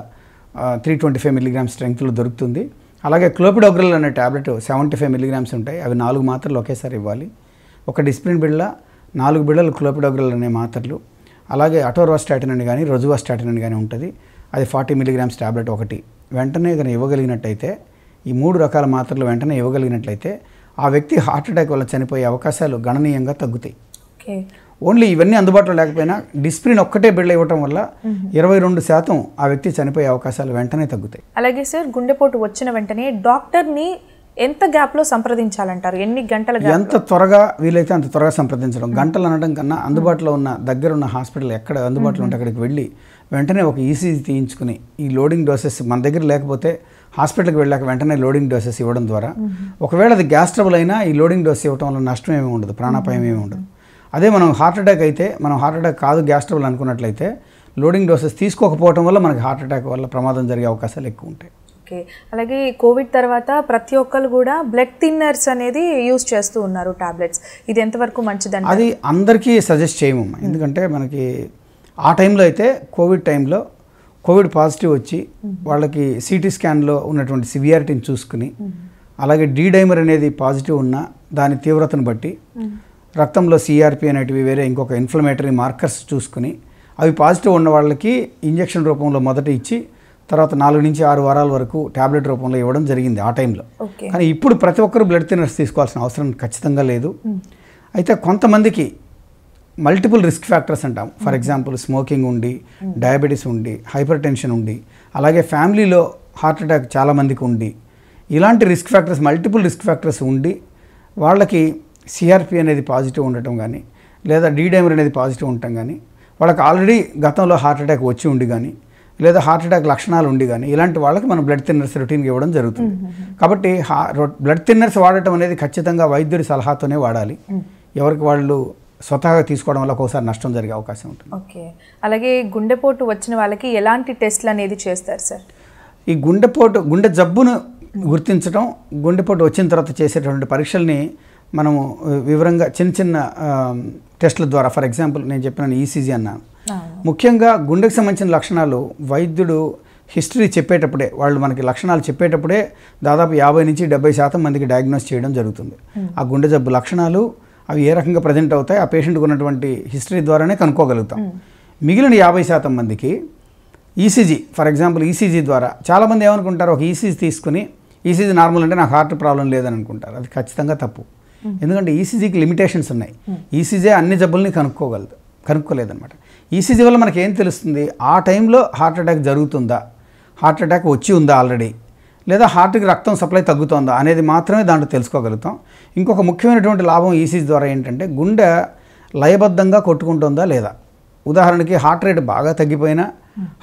త్రీ ట్వంటీ ఫైవ్ మిల్లీగ్రామ్స్ స్ట్రెంగ్త్లో దొరుకుతుంది అలాగే క్లోపిడోగ్రల్ అనే టాబ్లెట్ సెవెంటీ ఫైవ్ మిల్లీగ్రామ్స్ ఉంటాయి అవి నాలుగు మాత్రలు ఒకేసారి ఇవ్వాలి ఒక డిస్ప్లిన్ బిళ్ళ నాలుగు బిళ్ళలు క్లోపిడోగ్రల్ అనే మాత్రలు అలాగే అటోరోస్టాటిన్ అని కానీ రోజువాస్టాటిన్ అని కానీ ఉంటుంది అది ఫార్టీ మిలీగ్రామ్స్ ట్యాబ్లెట్ ఒకటి వెంటనే కనుక ఇవ్వగలిగినట్టయితే ఈ మూడు రకాల మాత్రలు వెంటనే ఇవ్వగలిగినట్లయితే ఆ వ్యక్తి హార్ట్ అటాక్ వల్ల చనిపోయే అవకాశాలు గణనీయంగా తగ్గుతాయి ఓన్లీ ఇవన్నీ అందుబాటులో లేకపోయినా డిస్ప్లిన్ ఒక్కటే బిడ్డ ఇవ్వటం వల్ల ఇరవై రెండు శాతం ఆ వ్యక్తి చనిపోయే అవకాశాలు వెంటనే తగ్గుతాయి అలాగే సార్ గుండెపోటు వచ్చిన వెంటనే డాక్టర్ని ఎంత గ్యాప్లో సంప్రదించాలంటారు ఎన్ని గంటలు ఎంత త్వరగా వీలైతే అంత త్వరగా సంప్రదించడం గంటలు అనడం కన్నా అందుబాటులో ఉన్న దగ్గర ఉన్న హాస్పిటల్ ఎక్కడ అందుబాటులో ఉంటే అక్కడికి వెళ్ళి వెంటనే ఒక ఈసీజీ తీయించుకుని ఈ లోడింగ్ డోసెస్ మన దగ్గర లేకపోతే హాస్పిటల్కి వెళ్ళాక వెంటనే లోడింగ్ డోసెస్ ఇవ్వడం ద్వారా ఒకవేళ అది గ్యాస్ ట్రబుల్ అయినా ఈ లోడింగ్ డోస్ ఇవ్వడం వల్ల నష్టం ఉండదు ప్రాణాపాయం ఏమి ఉండదు అదే మనం హార్ట్ అటాక్ అయితే మనం హార్ట్ అటాక్ కాదు గ్యాస్ ట్రబుల్ అనుకున్నట్లయితే లోడింగ్ డోసెస్ తీసుకోకపోవడం వల్ల మనకి హార్ట్ అటాక్ వల్ల ప్రమాదం జరిగే అవకాశాలు ఎక్కువ ఉంటాయి ఓకే అలాగే కోవిడ్ తర్వాత ప్రతి ఒక్కరు కూడా బ్లడ్ థిన్నర్స్ అనేది యూస్ చేస్తూ ఉన్నారు టాబ్లెట్స్ ఇది ఎంతవరకు మంచిదని అది అందరికీ సజెస్ట్ చేయము ఎందుకంటే మనకి ఆ టైంలో అయితే కోవిడ్ టైంలో కోవిడ్ పాజిటివ్ వచ్చి వాళ్ళకి సిటీ స్కాన్లో ఉన్నటువంటి సివియారిటీని చూసుకుని అలాగే డీడైమర్ అనేది పాజిటివ్ ఉన్న దాని తీవ్రతను బట్టి రక్తంలో సిఆర్పి అనేటివి వేరే ఇంకొక ఇన్ఫ్లమేటరీ మార్కర్స్ చూసుకుని అవి పాజిటివ్ ఉన్న వాళ్ళకి ఇంజక్షన్ రూపంలో మొదట ఇచ్చి తర్వాత నాలుగు నుంచి ఆరు వారాల వరకు ట్యాబ్లెట్ రూపంలో ఇవ్వడం జరిగింది ఆ టైంలో కానీ ఇప్పుడు ప్రతి ఒక్కరు బ్లడ్ థిన్నర్స్ తీసుకోవాల్సిన అవసరం ఖచ్చితంగా లేదు అయితే కొంతమందికి మల్టిపుల్ రిస్క్ ఫ్యాక్టర్స్ అంటాం ఫర్ ఎగ్జాంపుల్ స్మోకింగ్ ఉండి డయాబెటీస్ ఉండి హైపర్ టెన్షన్ ఉండి అలాగే ఫ్యామిలీలో హార్ట్ అటాక్ చాలామందికి ఉండి ఇలాంటి risk factors multiple risk factors ఉండి వాళ్ళకి సిఆర్పి అనేది పాజిటివ్ ఉండటం కానీ లేదా డీడైమర్ అనేది పాజిటివ్ ఉండటం కానీ వాళ్ళకి ఆల్రెడీ గతంలో హార్ట్ అటాక్ వచ్చి ఉండి కానీ లేదా హార్ట్ అటాక్ లక్షణాలు ఉండి కానీ ఇలాంటి వాళ్ళకి మనం బ్లడ్ థిన్నర్స్ రొటీన్గా ఇవ్వడం జరుగుతుంది కాబట్టి బ్లడ్ థిన్నర్స్ వాడటం అనేది ఖచ్చితంగా వైద్యుడి సలహాతోనే వాడాలి ఎవరికి వాళ్ళు స్వతహాగా తీసుకోవడం వల్ల ఒకసారి నష్టం జరిగే అవకాశం ఉంటుంది ఓకే అలాగే గుండెపోటు వచ్చిన వాళ్ళకి ఎలాంటి టెస్ట్లు అనేది చేస్తారు సార్ ఈ గుండెపోటు గుండె జబ్బును గుర్తించడం గుండెపోటు వచ్చిన తర్వాత చేసేటువంటి పరీక్షల్ని మనము వివరంగా చిన్న చిన్న టెస్టుల ద్వారా ఫర్ ఎగ్జాంపుల్ నేను చెప్పిన ఈసీజీ అన్న ముఖ్యంగా గుండెకు సంబంధించిన లక్షణాలు వైద్యుడు హిస్టరీ చెప్పేటప్పుడే వాళ్ళు మనకి లక్షణాలు చెప్పేటప్పుడే దాదాపు యాభై నుంచి డెబ్బై శాతం మందికి డయాగ్నోస్ చేయడం జరుగుతుంది ఆ గుండె జబ్బు లక్షణాలు అవి ఏ రకంగా ప్రజెంట్ అవుతాయి ఆ పేషెంట్కి ఉన్నటువంటి హిస్టరీ ద్వారానే కనుక్కోగలుగుతాం మిగిలిన యాభై శాతం మందికి ఈసీజీ ఫర్ ఎగ్జాంపుల్ ఈసీజీ ద్వారా చాలామంది ఏమనుకుంటారు ఒక ఈసీజీ తీసుకుని ఈసీజీ నార్మల్ అంటే నాకు హార్ట్ ప్రాబ్లం లేదని అనుకుంటారు అది ఖచ్చితంగా తప్పు ఎందుకంటే ఈసీజీకి e లిమిటేషన్స్ ఉన్నాయి ఈసీజీ hmm. e అన్ని జబ్బుల్ని కనుక్కోగలదు కనుక్కోలేదన్నమాట ఈసీజీ e వల్ల మనకి ఏం తెలుస్తుంది ఆ టైంలో హార్ట్ అటాక్ జరుగుతుందా హార్ట్ అటాక్ వచ్చి ఉందా ఆల్రెడీ లేదా హార్ట్కి రక్తం సప్లై తగ్గుతోందా అనేది మాత్రమే దాంట్లో తెలుసుకోగలుగుతాం ఇంకొక ముఖ్యమైనటువంటి లాభం ఈసీజీ ద్వారా ఏంటంటే గుండె లయబద్ధంగా కొట్టుకుంటుందా లేదా ఉదాహరణకి హార్ట్ రేట్ బాగా తగ్గిపోయినా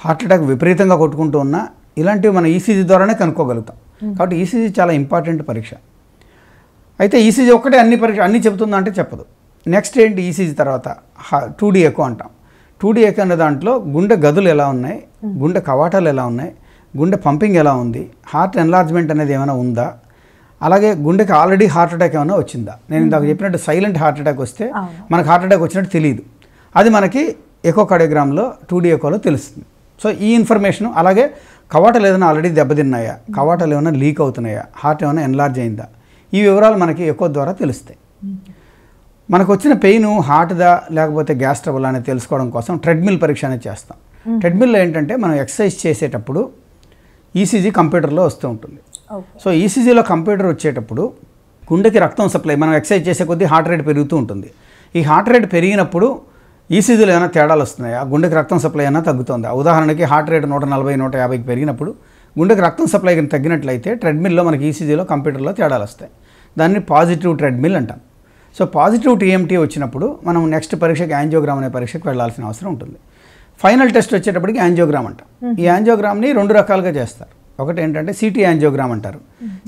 హార్ట్ hmm. అటాక్ విపరీతంగా కొట్టుకుంటూ ఉన్నా ఇలాంటివి మనం ఈసీజీ ద్వారానే కనుక్కోగలుగుతాం hmm. కాబట్టి ఈసీజీ చాలా ఇంపార్టెంట్ పరీక్ష అయితే ఈసీజీ ఒక్కటే అన్ని పరీక్ష చెబుతుందా అంటే చెప్పదు నెక్స్ట్ ఏంటి ఈసీజీ తర్వాత టూ డీ ఎక్కువ అంటాం టూ డీ ఎక్కువ అనే దాంట్లో గుండె గదులు ఎలా ఉన్నాయి గుండె కవాటాలు ఎలా ఉన్నాయి గుండె పంపింగ్ ఎలా ఉంది హార్ట్ ఎన్లార్జ్మెంట్ అనేది ఏమైనా ఉందా అలాగే గుండెకి ఆల్రెడీ హార్ట్ అటాక్ ఏమైనా వచ్చిందా నేను ఇందాక చెప్పినట్టు సైలెంట్ హార్ట్ అటాక్ వస్తే మనకు హార్ట్ అటాక్ వచ్చినట్టు తెలియదు అది మనకి ఎకో కార్డియోగ్రామ్లో టూ డీ ఎకోలో తెలుస్తుంది సో ఈ ఇన్ఫర్మేషన్ అలాగే కవాటాలు ఏదైనా ఆల్రెడీ దెబ్బతిన్నాయా కవాటాలు ఏమైనా లీక్ అవుతున్నాయా హార్ట్ ఏమైనా ఎన్లార్జ్ అయిందా ఈ వివరాలు మనకి ఎక్కువ ద్వారా తెలుస్తాయి మనకు వచ్చిన పెయిన్ హార్ట్దా లేకపోతే గ్యాస్ ట్రబుల్ అనేది తెలుసుకోవడం కోసం ట్రెడ్మిల్ పరీక్ష అనేది చేస్తాం ట్రెడ్మిల్లో ఏంటంటే మనం ఎక్సర్సైజ్ చేసేటప్పుడు ఈసీజీ కంప్యూటర్లో వస్తూ ఉంటుంది సో ఈసీజీలో కంప్యూటర్ వచ్చేటప్పుడు గుండెకి రక్తం సప్లై మనం ఎక్సర్సైజ్ చేసే కొద్దీ హార్ట్ రేట్ పెరుగుతూ ఉంటుంది ఈ హార్ట్ రేట్ పెరిగినప్పుడు ఈసీజీలో ఏమైనా తేడాలు వస్తున్నాయా గుండెకి రక్తం సప్లై అయినా తగ్గుతుందా ఉదాహరణకి హార్ట్ రేట్ నూట నలభై నూట యాభైకి పెరిగినప్పుడు గుండెకి రక్తం సప్లై కానీ తగ్గినట్లయితే ట్రెడ్మిల్లో మనకి ఈసీజీలో e కంప్యూటర్లో తేడాలు వస్తాయి దాన్ని పాజిటివ్ ట్రెడ్మిల్ అంటాం సో పాజిటివ్ టీఎంటీ వచ్చినప్పుడు మనం నెక్స్ట్ పరీక్షకి యాంజియోగ్రామ్ అనే పరీక్షకు వెళ్ళాల్సిన అవసరం ఉంటుంది ఫైనల్ టెస్ట్ వచ్చేటప్పటికి యాంజియోగ్రామ్ అంటాం ఈ యాంజియోగ్రామ్ని రెండు రకాలుగా చేస్తారు ఒకటి ఏంటంటే సిటీ యాంజియోగ్రామ్ అంటారు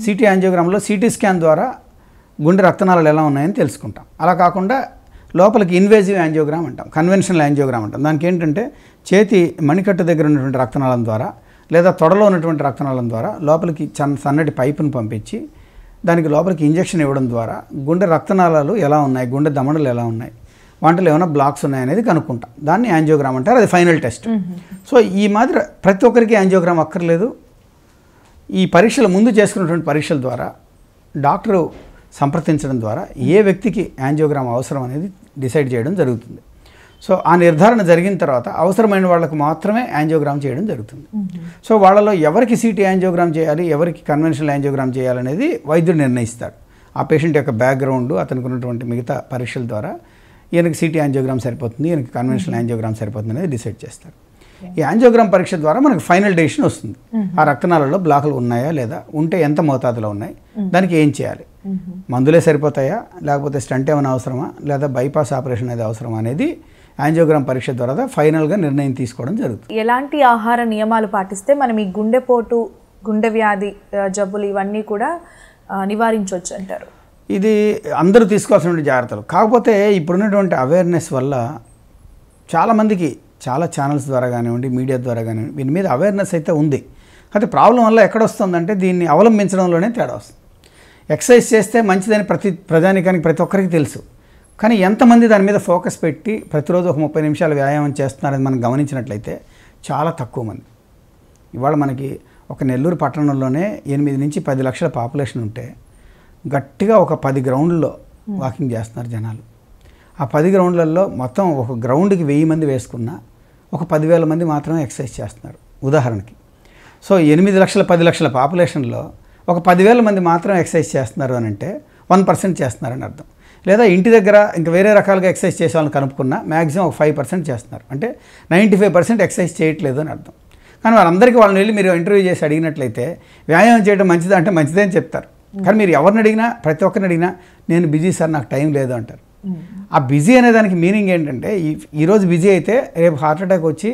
సిటీ యాంజియోగ్రామ్లో సిటీ స్కాన్ ద్వారా గుండె రక్తనాళాలు ఎలా ఉన్నాయని తెలుసుకుంటాం అలా కాకుండా లోపలికి ఇన్వేజివ్ యాంజియోగ్రామ్ అంటాం కన్వెన్షనల్ యాంజియోగ్రామ్ అంటాం దానికి ఏంటంటే చేతి మణికట్టు దగ్గర ఉన్నటువంటి రక్తనాళం ద్వారా లేదా తొడలో ఉన్నటువంటి రక్తనాళం ద్వారా లోపలికి చన్న సన్నటి పైపును పంపించి దానికి లోపలికి ఇంజెక్షన్ ఇవ్వడం ద్వారా గుండె రక్తనాళాలు ఎలా ఉన్నాయి గుండె దమడలు ఎలా ఉన్నాయి వంటలు ఏమైనా బ్లాక్స్ ఉన్నాయనేది కనుక్కుంటాం దాన్ని యాంజియోగ్రామ్ అంటారు అది ఫైనల్ టెస్ట్ సో ఈ మాదిరి ప్రతి ఒక్కరికి యాంజియోగ్రామ్ అక్కర్లేదు ఈ పరీక్షల ముందు చేసుకున్నటువంటి పరీక్షల ద్వారా డాక్టరు సంప్రదించడం ద్వారా ఏ వ్యక్తికి యాంజియోగ్రామ్ అవసరం అనేది డిసైడ్ చేయడం జరుగుతుంది సో ఆ నిర్ధారణ జరిగిన తర్వాత అవసరమైన వాళ్ళకు మాత్రమే యాంజియోగ్రామ్ చేయడం జరుగుతుంది సో వాళ్ళలో ఎవరికి సీటీ యాంజియోగ్రామ్ చేయాలి ఎవరికి కన్వెన్షనల్ యాంజియోగ్రామ్ చేయాలనేది వైద్యుడు నిర్ణయిస్తాడు ఆ పేషెంట్ యొక్క బ్యాక్గ్రౌండ్ అతనికి ఉన్నటువంటి మిగతా పరీక్షల ద్వారా ఈయనకి సిటీ యాంజియోగ్రామ్ సరిపోతుంది ఈయనకి కన్వెన్షనల్ యాంజియోగ్రామ్ సరిపోతుంది అనేది డిసైడ్ చేస్తారు ఈ యాంజియోగ్రామ్ పరీక్ష ద్వారా మనకు ఫైనల్ డెసిషన్ వస్తుంది mm-hmm. ఆ రక్తనాలలో బ్లాకులు ఉన్నాయా లేదా ఉంటే ఎంత మోతాదులో ఉన్నాయి mm-hmm. దానికి ఏం చేయాలి mm-hmm. మందులే సరిపోతాయా లేకపోతే స్టంట్ ఏమైనా అవసరమా లేదా బైపాస్ ఆపరేషన్ అనేది అవసరమా అనేది యాంజియోగ్రామ్ పరీక్ష ద్వారా ఫైనల్గా నిర్ణయం తీసుకోవడం జరుగుతుంది ఎలాంటి ఆహార నియమాలు పాటిస్తే మనం ఈ గుండెపోటు గుండె వ్యాధి జబ్బులు ఇవన్నీ కూడా నివారించవచ్చు అంటారు ఇది అందరూ తీసుకోవాల్సిన జాగ్రత్తలు కాకపోతే ఇప్పుడున్నటువంటి అవేర్నెస్ వల్ల చాలామందికి చాలా ఛానల్స్ ద్వారా కానివ్వండి మీడియా ద్వారా కానివ్వండి దీని మీద అవేర్నెస్ అయితే ఉంది అయితే ప్రాబ్లం వల్ల ఎక్కడొస్తుందంటే దీన్ని అవలంబించడంలోనే తేడా వస్తుంది ఎక్సర్సైజ్ చేస్తే మంచిదని ప్రతి ప్రజానికానికి ప్రతి ఒక్కరికి తెలుసు కానీ ఎంతమంది దాని మీద ఫోకస్ పెట్టి ప్రతిరోజు ఒక ముప్పై నిమిషాలు వ్యాయామం చేస్తున్నారని మనం గమనించినట్లయితే చాలా తక్కువ మంది ఇవాళ మనకి ఒక నెల్లూరు పట్టణంలోనే ఎనిమిది నుంచి పది లక్షల పాపులేషన్ ఉంటే గట్టిగా ఒక పది గ్రౌండ్లో వాకింగ్ చేస్తున్నారు జనాలు ఆ పది గ్రౌండ్లలో మొత్తం ఒక గ్రౌండ్కి వెయ్యి మంది వేసుకున్న ఒక పదివేల మంది మాత్రమే ఎక్సర్సైజ్ చేస్తున్నారు ఉదాహరణకి సో ఎనిమిది లక్షల పది లక్షల పాపులేషన్లో ఒక పదివేల మంది మాత్రం ఎక్సర్సైజ్ చేస్తున్నారు అని అంటే వన్ పర్సెంట్ చేస్తున్నారని అర్థం లేదా ఇంటి దగ్గర ఇంకా వేరే రకాలుగా ఎక్సర్సైజ్ చేసేవాళ్ళని కనుక్కున్నా మ్యాక్సిమం ఒక ఫైవ్ పర్సెంట్ చేస్తున్నారు అంటే నైంటీ ఫైవ్ పర్సెంట్ ఎక్సైజ్ చేయట్లేదు అని అర్థం కానీ వారందరికీ వాళ్ళని వెళ్ళి మీరు ఇంటర్వ్యూ చేసి అడిగినట్లయితే వ్యాయామం చేయడం మంచిదా అంటే మంచిదే అని చెప్తారు కానీ మీరు ఎవరిని అడిగినా ప్రతి ఒక్కరిని అడిగినా నేను బిజీ సార్ నాకు టైం లేదు అంటారు ఆ బిజీ అనే దానికి మీనింగ్ ఏంటంటే ఈరోజు బిజీ అయితే రేపు హార్ట్ అటాక్ వచ్చి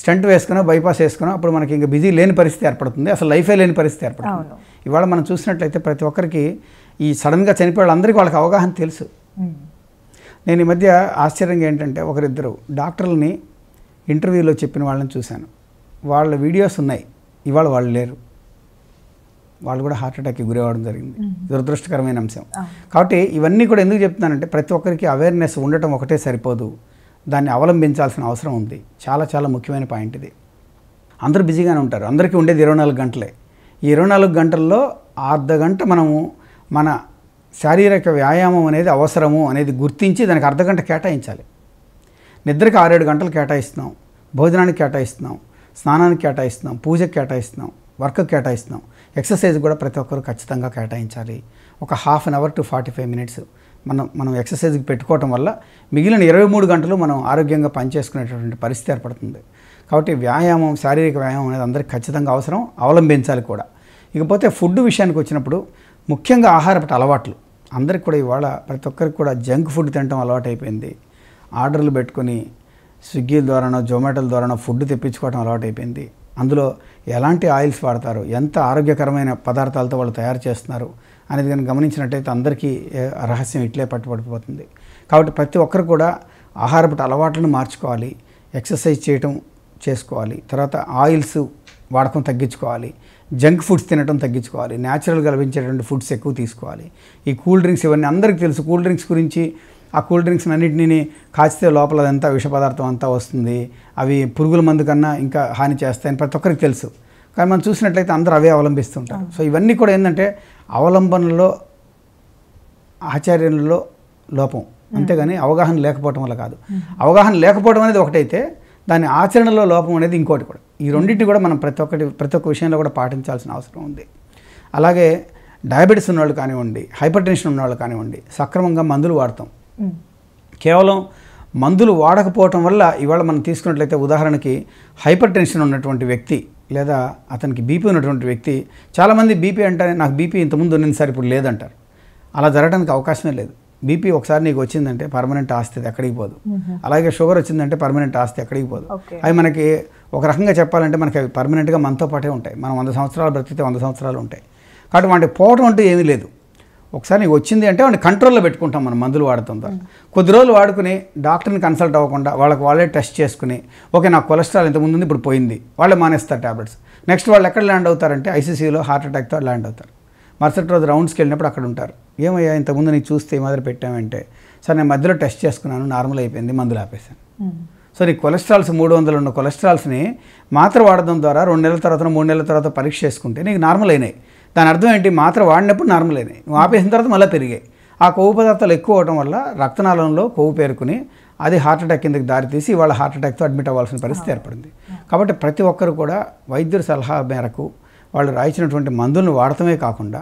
స్టంట్ వేసుకున్నా బైపాస్ వేసుకున్నా అప్పుడు మనకి ఇంకా బిజీ లేని పరిస్థితి ఏర్పడుతుంది అసలు లైఫే లేని పరిస్థితి ఏర్పడుతుంది ఇవాళ మనం చూసినట్లయితే ప్రతి ఒక్కరికి ఈ సడన్గా చనిపోయే వాళ్ళందరికీ వాళ్ళకి అవగాహన తెలుసు నేను ఈ మధ్య ఆశ్చర్యంగా ఏంటంటే ఒకరిద్దరు డాక్టర్లని ఇంటర్వ్యూలో చెప్పిన వాళ్ళని చూశాను వాళ్ళ వీడియోస్ ఉన్నాయి ఇవాళ వాళ్ళు లేరు వాళ్ళు కూడా హార్ట్ అటాక్కి గురవడం జరిగింది దురదృష్టకరమైన అంశం కాబట్టి ఇవన్నీ కూడా ఎందుకు చెప్తున్నానంటే ప్రతి ఒక్కరికి అవేర్నెస్ ఉండటం ఒకటే సరిపోదు దాన్ని అవలంబించాల్సిన అవసరం ఉంది చాలా చాలా ముఖ్యమైన పాయింట్ ఇది అందరూ బిజీగానే ఉంటారు అందరికీ ఉండేది ఇరవై నాలుగు గంటలే ఈ ఇరవై నాలుగు గంటల్లో అర్ధ గంట మనము మన శారీరక వ్యాయామం అనేది అవసరము అనేది గుర్తించి దానికి అర్ధగంట కేటాయించాలి నిద్రకి ఆరేడు గంటలు కేటాయిస్తున్నాం భోజనానికి కేటాయిస్తున్నాం స్నానానికి కేటాయిస్తున్నాం పూజకి కేటాయిస్తున్నాం వర్క్కి కేటాయిస్తున్నాం ఎక్సర్సైజ్ కూడా ప్రతి ఒక్కరు ఖచ్చితంగా కేటాయించాలి ఒక half an hour to forty five minutes మనం మనం ఎక్సర్సైజ్కి పెట్టుకోవటం వల్ల మిగిలిన ఇరవై మూడు గంటలు మనం ఆరోగ్యంగా పనిచేసుకునేటటువంటి పరిస్థితి ఏర్పడుతుంది కాబట్టి వ్యాయామం శారీరక వ్యాయామం అనేది అందరికీ ఖచ్చితంగా అవసరం అవలంబించాలి కూడా ఇకపోతే ఫుడ్ విషయానికి వచ్చినప్పుడు ముఖ్యంగా ఆహారపట అలవాట్లు అందరికి కూడా ఇవాళ ప్రతి ఒక్కరికి కూడా జంక్ ఫుడ్ తినడం అలవాటైపోయింది ఆర్డర్లు పెట్టుకొని స్విగ్గీల ద్వారానో జొమాటోల ద్వారానో ఫుడ్ తెప్పించుకోవడం అలవాటైపోయింది అందులో ఎలాంటి ఆయిల్స్ వాడతారు ఎంత ఆరోగ్యకరమైన పదార్థాలతో వాళ్ళు తయారు చేస్తున్నారు అనేది కానీ గమనించినట్టయితే అందరికీ రహస్యం ఇట్లే పట్టుబడిపోతుంది కాబట్టి ప్రతి ఒక్కరు కూడా ఆహారపట అలవాట్లను మార్చుకోవాలి ఎక్సర్సైజ్ చేయటం చేసుకోవాలి తర్వాత ఆయిల్స్ వాడకం తగ్గించుకోవాలి జంక్ ఫుడ్స్ తినడం తగ్గించుకోవాలి న్యాచురల్గా లభించేటువంటి ఫుడ్స్ ఎక్కువ తీసుకోవాలి ఈ కూల్ డ్రింక్స్ ఇవన్నీ అందరికీ తెలుసు కూల్ డ్రింక్స్ గురించి ఆ కూల్ డ్రింక్స్ అన్నింటినీ కాచితే లోపల అదంతా విష పదార్థం అంతా వస్తుంది అవి పురుగుల మందు కన్నా ఇంకా హాని చేస్తాయని ప్రతి ఒక్కరికి తెలుసు కానీ మనం చూసినట్లయితే అందరూ అవే అవలంబిస్తుంటారు సో ఇవన్నీ కూడా ఏంటంటే అవలంబనలో ఆచార్యంలో లోపం అంతేగాని అవగాహన లేకపోవటం వల్ల కాదు అవగాహన లేకపోవడం అనేది ఒకటైతే దాని ఆచరణలో లోపం అనేది ఇంకోటి కూడా ఈ రెండింటిని కూడా మనం ప్రతి ఒక్కటి ప్రతి ఒక్క విషయంలో కూడా పాటించాల్సిన అవసరం ఉంది అలాగే డయాబెటీస్ ఉన్నవాళ్ళు కానివ్వండి హైపర్ టెన్షన్ ఉన్నవాళ్ళు కానివ్వండి సక్రమంగా మందులు వాడతాం కేవలం మందులు వాడకపోవటం వల్ల ఇవాళ మనం తీసుకున్నట్లయితే ఉదాహరణకి హైపర్ టెన్షన్ ఉన్నటువంటి వ్యక్తి లేదా అతనికి బీపీ ఉన్నటువంటి వ్యక్తి చాలామంది బీపీ అంటే నాకు బీపీ ఇంతకుముందు ఉన్నది సార్ ఇప్పుడు లేదంటారు అలా జరగడానికి అవకాశమే లేదు బీపీ ఒకసారి నీకు వచ్చిందంటే పర్మనెంట్ ఆస్తి ఎక్కడికి పోదు అలాగే షుగర్ వచ్చిందంటే పర్మనెంట్ ఆస్తి ఎక్కడికి పోదు అవి మనకి ఒక రకంగా చెప్పాలంటే మనకి అవి పర్మనెంట్గా మనతో పాటే ఉంటాయి మనం వంద సంవత్సరాలు బ్రతికితే వంద సంవత్సరాలు ఉంటాయి కాబట్టి వాటి పోవటం అంటూ ఏమీ లేదు ఒకసారి నీకు వచ్చింది అంటే వాడిని కంట్రోల్లో పెట్టుకుంటాం మనం మందులు ద్వారా కొద్ది రోజులు వాడుకుని డాక్టర్ని కన్సల్ట్ అవ్వకుండా వాళ్ళకి వాళ్ళే టెస్ట్ చేసుకుని ఓకే నా కొలెస్ట్రాల్ ఇంత ముందు ఇప్పుడు పోయింది వాళ్ళే మానేస్తారు ట్యాబ్లెట్స్ నెక్స్ట్ వాళ్ళు ఎక్కడ ల్యాండ్ అవుతారంటే ఐసీసీలో హార్ట్ అటాక్తో ల్యాండ్ అవుతారు మరుసటి రోజు రౌండ్స్కి వెళ్ళినప్పుడు అక్కడ ఉంటారు ఏమయ్యా ఇంతకుముందు నీకు చూస్తే మాదిరి పెట్టామంటే సార్ నేను మధ్యలో టెస్ట్ చేసుకున్నాను నార్మల్ అయిపోయింది మందులు ఆపేశాను సో నీ కొలెస్ట్రాల్స్ మూడు వందలు ఉన్న కొలెస్ట్రాల్స్ని మాత్ర వాడడం ద్వారా రెండు నెలల తర్వాత మూడు నెలల తర్వాత పరీక్ష చేసుకుంటే నీకు నార్మల్ అయినాయి దాని అర్థం ఏంటి మాత్ర వాడినప్పుడు నార్మల్ అయినాయి నువ్వు ఆపేసిన తర్వాత మళ్ళీ పెరిగాయి ఆ కొవ్వు పదార్థాలు ఎక్కువ అవడం వల్ల రక్తనాళంలో కొవ్వు పేరుకుని అది హార్ట్ అటాక్ కిందకి దారితీసి వాళ్ళ హార్ట్ అటాక్తో అడ్మిట్ అవ్వాల్సిన పరిస్థితి ఏర్పడింది కాబట్టి ప్రతి ఒక్కరు కూడా వైద్యుడి సలహా మేరకు వాళ్ళు రాయించినటువంటి మందులను వాడటమే కాకుండా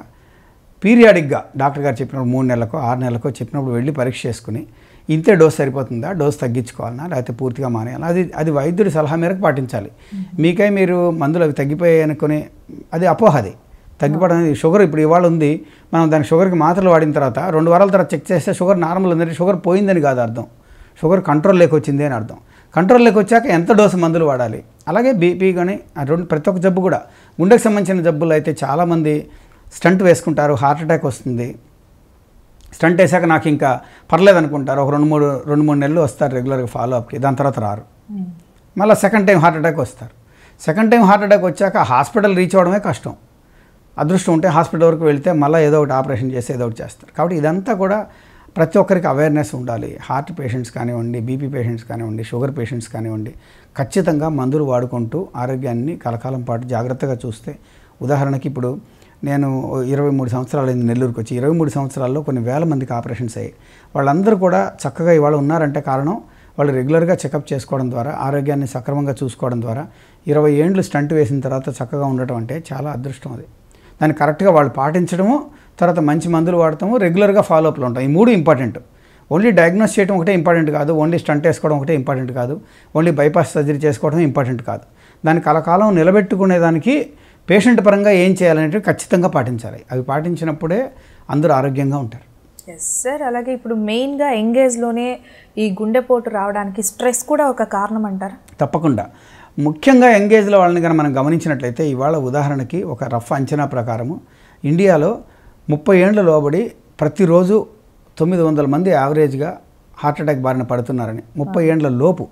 పీరియాడిక్గా డాక్టర్ గారు చెప్పినప్పుడు మూడు నెలలకు ఆరు నెలలకు చెప్పినప్పుడు వెళ్ళి పరీక్ష చేసుకుని ఇంతే డోస్ సరిపోతుందా డోస్ తగ్గించుకోవాలన్నా లేకపోతే పూర్తిగా మానేయాలి అది అది వైద్యుడి సలహా మేరకు పాటించాలి మీకై మీరు మందులు అవి తగ్గిపోయాయి అనుకుని అది అపోహ అది తగ్గిపోవడం షుగర్ ఇప్పుడు ఇవాళ ఉంది మనం దాని షుగర్కి మాత్రలు వాడిన తర్వాత రెండు వారాల తర్వాత చెక్ చేస్తే షుగర్ నార్మల్ ఉందంటే షుగర్ పోయిందని కాదు అర్థం షుగర్ కంట్రోల్ లేకొచ్చింది అని అర్థం కంట్రోల్లోకి వచ్చాక ఎంత డోసు మందులు వాడాలి అలాగే బీపీ కానీ రెండు ప్రతి ఒక్క జబ్బు కూడా గుండెకు సంబంధించిన జబ్బులు అయితే చాలామంది స్టంట్ వేసుకుంటారు హార్ట్ అటాక్ వస్తుంది స్టంట్ వేసాక నాకు ఇంకా పర్లేదు అనుకుంటారు ఒక రెండు మూడు రెండు మూడు నెలలు వస్తారు రెగ్యులర్గా ఫాలో అప్కి దాని తర్వాత రారు మళ్ళీ సెకండ్ టైం హార్ట్ అటాక్ వస్తారు సెకండ్ టైం హార్ట్ అటాక్ వచ్చాక హాస్పిటల్ రీచ్ అవడమే కష్టం అదృష్టం ఉంటే హాస్పిటల్ వరకు వెళ్తే మళ్ళీ ఏదో ఒకటి ఆపరేషన్ చేసి ఏదో ఒకటి చేస్తారు కాబట్టి ఇదంతా కూడా ప్రతి ఒక్కరికి అవేర్నెస్ ఉండాలి హార్ట్ పేషెంట్స్ కానివ్వండి బీపీ పేషెంట్స్ కానివ్వండి షుగర్ పేషెంట్స్ కానివ్వండి ఖచ్చితంగా మందులు వాడుకుంటూ ఆరోగ్యాన్ని కలకాలం పాటు జాగ్రత్తగా చూస్తే ఉదాహరణకి ఇప్పుడు నేను ఇరవై మూడు సంవత్సరాలు అయింది నెల్లూరుకి వచ్చి ఇరవై మూడు సంవత్సరాల్లో కొన్ని వేల మందికి ఆపరేషన్స్ అయ్యాయి వాళ్ళందరూ కూడా చక్కగా ఇవాళ ఉన్నారంటే కారణం వాళ్ళు రెగ్యులర్గా చెకప్ చేసుకోవడం ద్వారా ఆరోగ్యాన్ని సక్రమంగా చూసుకోవడం ద్వారా ఇరవై ఏండ్లు స్టంట్ వేసిన తర్వాత చక్కగా ఉండటం అంటే చాలా అదృష్టం అది దాన్ని కరెక్ట్గా వాళ్ళు పాటించడము తర్వాత మంచి మందులు వాడటము రెగ్యులర్గా ఫాలోఅప్లో ఉంటాం ఈ మూడు ఇంపార్టెంట్ ఓన్లీ డయాగ్నోస్ చేయడం ఒకటే ఇంపార్టెంట్ కాదు ఓన్లీ స్టంట్ వేసుకోవడం ఒకటే ఇంపార్టెంట్ కాదు ఓన్లీ బైపాస్ సర్జరీ చేసుకోవడం ఇంపార్టెంట్ కాదు దాన్ని కలకాలం నిలబెట్టుకునేదానికి పేషెంట్ పరంగా ఏం చేయాలనేది ఖచ్చితంగా పాటించాలి అవి పాటించినప్పుడే అందరూ ఆరోగ్యంగా ఉంటారు ఎస్ సార్ అలాగే ఇప్పుడు మెయిన్గా ఎంగేజ్లోనే ఈ గుండెపోటు రావడానికి స్ట్రెస్ కూడా ఒక కారణం అంటారు తప్పకుండా ముఖ్యంగా ఎంగేజ్లో వాళ్ళని కనుక మనం గమనించినట్లయితే ఇవాళ ఉదాహరణకి ఒక రఫ్ అంచనా ప్రకారము ఇండియాలో ముప్పై ఏళ్ళ లోబడి ప్రతిరోజు తొమ్మిది వందల మంది యావరేజ్గా హార్ట్అటాక్ బారిన పడుతున్నారని ముప్పై ఏండ్ల లోపు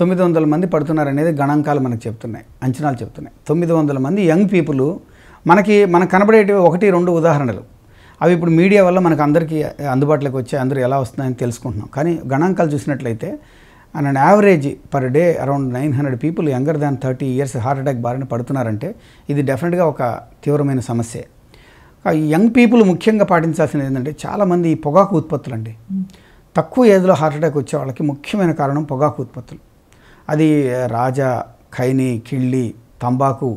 తొమ్మిది వందల మంది పడుతున్నారనేది గణాంకాలు మనకు చెప్తున్నాయి అంచనాలు చెప్తున్నాయి తొమ్మిది వందల మంది యంగ్ పీపుల్ మనకి మనకు కనబడేటివి ఒకటి రెండు ఉదాహరణలు అవి ఇప్పుడు మీడియా వల్ల మనకు అందరికీ అందుబాటులోకి వచ్చే అందరూ ఎలా వస్తున్నాయని తెలుసుకుంటున్నాం కానీ గణాంకాలు చూసినట్లయితే and average per day around nine hundred people younger than thirty years heart attack బారిన పడుతున్నారంటే ఇది డెఫినెట్గా ఒక తీవ్రమైన సమస్య యంగ్ పీపుల్ ముఖ్యంగా పాటించాల్సింది ఏంటంటే చాలామంది ఈ పొగాకు ఉత్పత్తులు అండి తక్కువ ఏజ్లో హార్ట్ అటాక్ వచ్చే వాళ్ళకి ముఖ్యమైన కారణం పొగాకు ఉత్పత్తులు అది రాజా ఖైని కిళ్ళి తంబాకు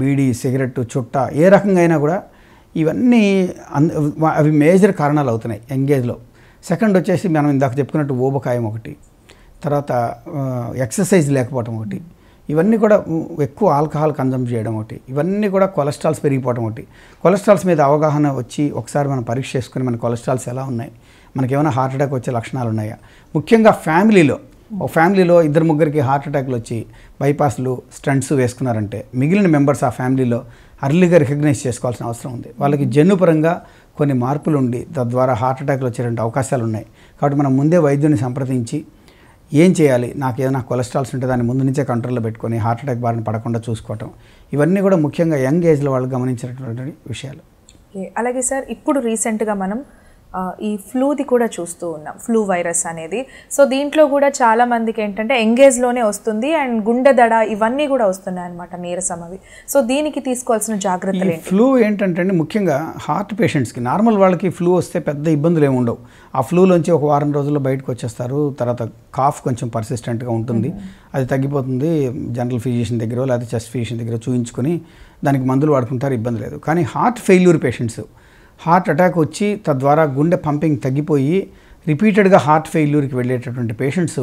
బీడి సిగరెట్ చుట్ట ఏ రకంగా అయినా కూడా ఇవన్నీ అవి మేజర్ కారణాలు అవుతున్నాయి ఎంగేజ్లో సెకండ్ వచ్చేసి మనం ఇందాక చెప్పుకున్నట్టు ఊబకాయం ఒకటి తర్వాత ఎక్సర్సైజ్ లేకపోవటం ఒకటి ఇవన్నీ కూడా ఎక్కువ ఆల్కహాల్ కన్జమ్ చేయడం ఒకటి ఇవన్నీ కూడా కొలెస్ట్రాల్స్ పెరిగిపోవడం ఒకటి కొలెస్ట్రాల్స్ మీద అవగాహన వచ్చి ఒకసారి మనం పరీక్ష చేసుకుని మన కొలెస్ట్రాల్స్ ఎలా ఉన్నాయి మనకేమైనా హార్ట్ అటాక్ వచ్చే లక్షణాలు ఉన్నాయా ముఖ్యంగా ఫ్యామిలీలో ఒక ఫ్యామిలీలో ఇద్దరు ముగ్గురికి హార్ట్ అటాక్లు వచ్చి బైపాస్లు స్టంట్స్ వేసుకున్నారంటే మిగిలిన మెంబర్స్ ఆ ఫ్యామిలీలో అర్లీగా రికగ్నైజ్ చేసుకోవాల్సిన అవసరం ఉంది వాళ్ళకి జన్నుపరంగా కొన్ని మార్పులు ఉండి తద్వారా హార్ట్ అటాక్లు వచ్చేటువంటి అవకాశాలు ఉన్నాయి కాబట్టి మనం ముందే వైద్యుని సంప్రదించి ఏం చేయాలి నాకు ఏదైనా కొలెస్ట్రాల్స్ ఉంటే దాన్ని ముందు నుంచే కంట్రోల్లో పెట్టుకొని హార్ట్ అటాక్ బారిన పడకుండా చూసుకోవటం ఇవన్నీ కూడా ముఖ్యంగా యంగ్ ఏజ్లో వాళ్ళు గమనించినటువంటి విషయాలు అలాగే సార్ ఇప్పుడు రీసెంట్గా మనం ఈ ఫ్లూది కూడా చూస్తూ ఉన్నాం ఫ్లూ వైరస్ అనేది సో దీంట్లో కూడా చాలామందికి ఏంటంటే ఎంగేజ్లోనే వస్తుంది అండ్ గుండె దడ ఇవన్నీ కూడా వస్తున్నాయి అనమాట నీరసం అవి సో దీనికి తీసుకోవాల్సిన జాగ్రత్తలు ఫ్లూ ఏంటంటే ముఖ్యంగా హార్ట్ పేషెంట్స్కి నార్మల్ వాళ్ళకి ఫ్లూ వస్తే పెద్ద ఇబ్బందులు ఏమి ఉండవు ఆ ఫ్లూలోంచి ఒక వారం రోజుల్లో బయటకు వచ్చేస్తారు తర్వాత కాఫ్ కొంచెం పర్సిస్టెంట్గా ఉంటుంది అది తగ్గిపోతుంది జనరల్ ఫిజిషియన్ దగ్గర లేకపోతే చెస్ట్ ఫిజిషియన్ దగ్గర చూయించుకొని దానికి మందులు వాడుకుంటారు ఇబ్బంది లేదు కానీ heart failure patients heart attack వచ్చి తద్వారా గుండె పంపింగ్ తగ్గిపోయి రిపీటెడ్గా హార్ట్ ఫెయిల్యూర్కి వెళ్ళేటటువంటి పేషెంట్స్